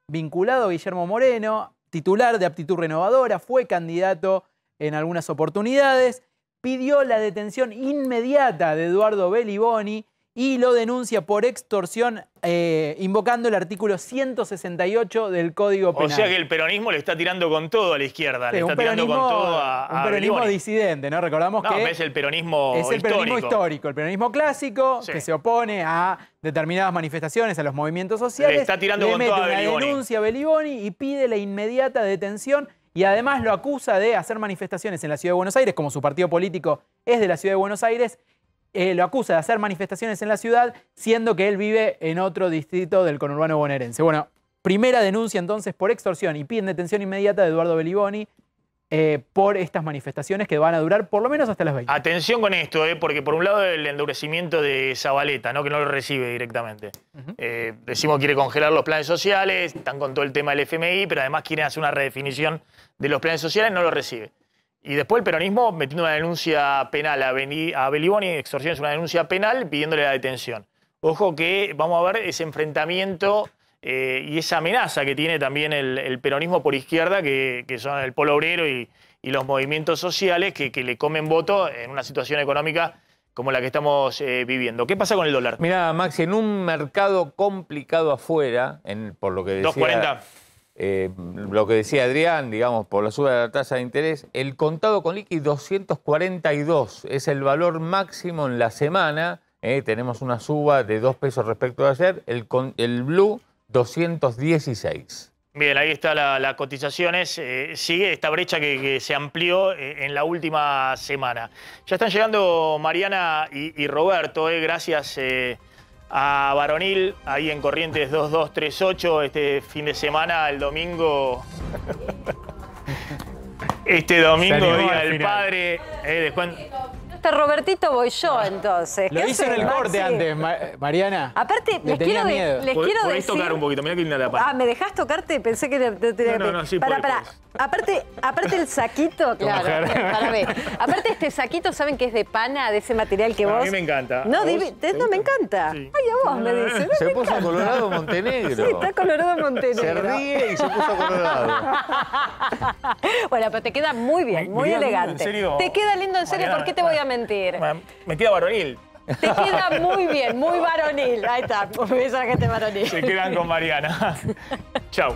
vinculado a Guillermo Moreno, titular de Aptitud Renovadora, fue candidato en algunas oportunidades, pidió la detención inmediata de Eduardo Beliboni y lo denuncia por extorsión eh, invocando el artículo 168 del Código Penal. O sea que el peronismo le está tirando con todo a la izquierda, le está tirando con todo a, Un peronismo disidente, ¿no? Recordamos que... es el peronismo el histórico. el peronismo clásico, que se opone a determinadas manifestaciones, a los movimientos sociales. Le está tirando con todo a una denuncia a Beliboni y pide la inmediata detención y además lo acusa de hacer manifestaciones en la Ciudad de Buenos Aires, como su partido político es de la Ciudad de Buenos Aires, eh, lo acusa de hacer manifestaciones en la ciudad, siendo que él vive en otro distrito del conurbano bonaerense. Bueno, primera denuncia entonces por extorsión y piden detención inmediata de Eduardo Beliboni. Eh, por estas manifestaciones que van a durar por lo menos hasta las 20. Atención con esto, eh, porque por un lado el endurecimiento de Zabaleta, ¿no? que no lo recibe directamente. Eh, decimos quiere congelar los planes sociales, están con todo el tema del FMI, pero además quieren hacer una redefinición de los planes sociales, no lo recibe. Y después el peronismo metiendo una denuncia penal a, Beni, a Beliboni, una denuncia penal pidiéndole la detención. Ojo que vamos a ver ese enfrentamiento eh, y esa amenaza que tiene también el, peronismo por izquierda, que, son el polo obrero y, los movimientos sociales que, le comen voto en una situación económica como la que estamos eh, viviendo. ¿Qué pasa con el dólar? Mira, Max, en un mercado complicado afuera, por lo que decía... 240 eh, lo que decía Adrián, digamos, por la suba de la tasa de interés, el contado con liqui 242 es el valor máximo en la semana. Eh, tenemos una suba de 2 pesos respecto a ayer. El, blue 216. Bien, ahí está la, cotizaciones, cotización. Eh, sigue esta brecha que, se amplió en la última semana. Ya están llegando Mariana y, Roberto. gracias a Varonil, ahí en Corrientes 2238, este fin de semana, el domingo. *laughs* este domingo, Día del Padre. Eh, después este Robertito voy yo, ah. entonces. Lo hice en el ah, corte antes, Mariana. Aparte, les, quiero, decir... les quiero, decir... tocar un poquito, mira que linda la Ah, ¿me dejás tocarte? Pensé que te... no, no, no, sí, para, para. Aparte, aparte el saquito, claro, para ver. Aparte este saquito, ¿saben que es de pana, de ese material que vos... A mí me encanta. No, dime, no me encanta. Ay, a vos me dice. se puso colorado Montenegro. Sí, está colorado Montenegro. Se ríe y se puso colorado. *laughs* bueno, pero te queda muy bien, muy elegante. ¿En serio? Te queda lindo en serio, ¿por qué te voy a mentir. me queda varonil. Te queda muy bien, muy varonil. Ahí está, pues a la gente varonil. Se quedan con Mariana. *laughs* Chau.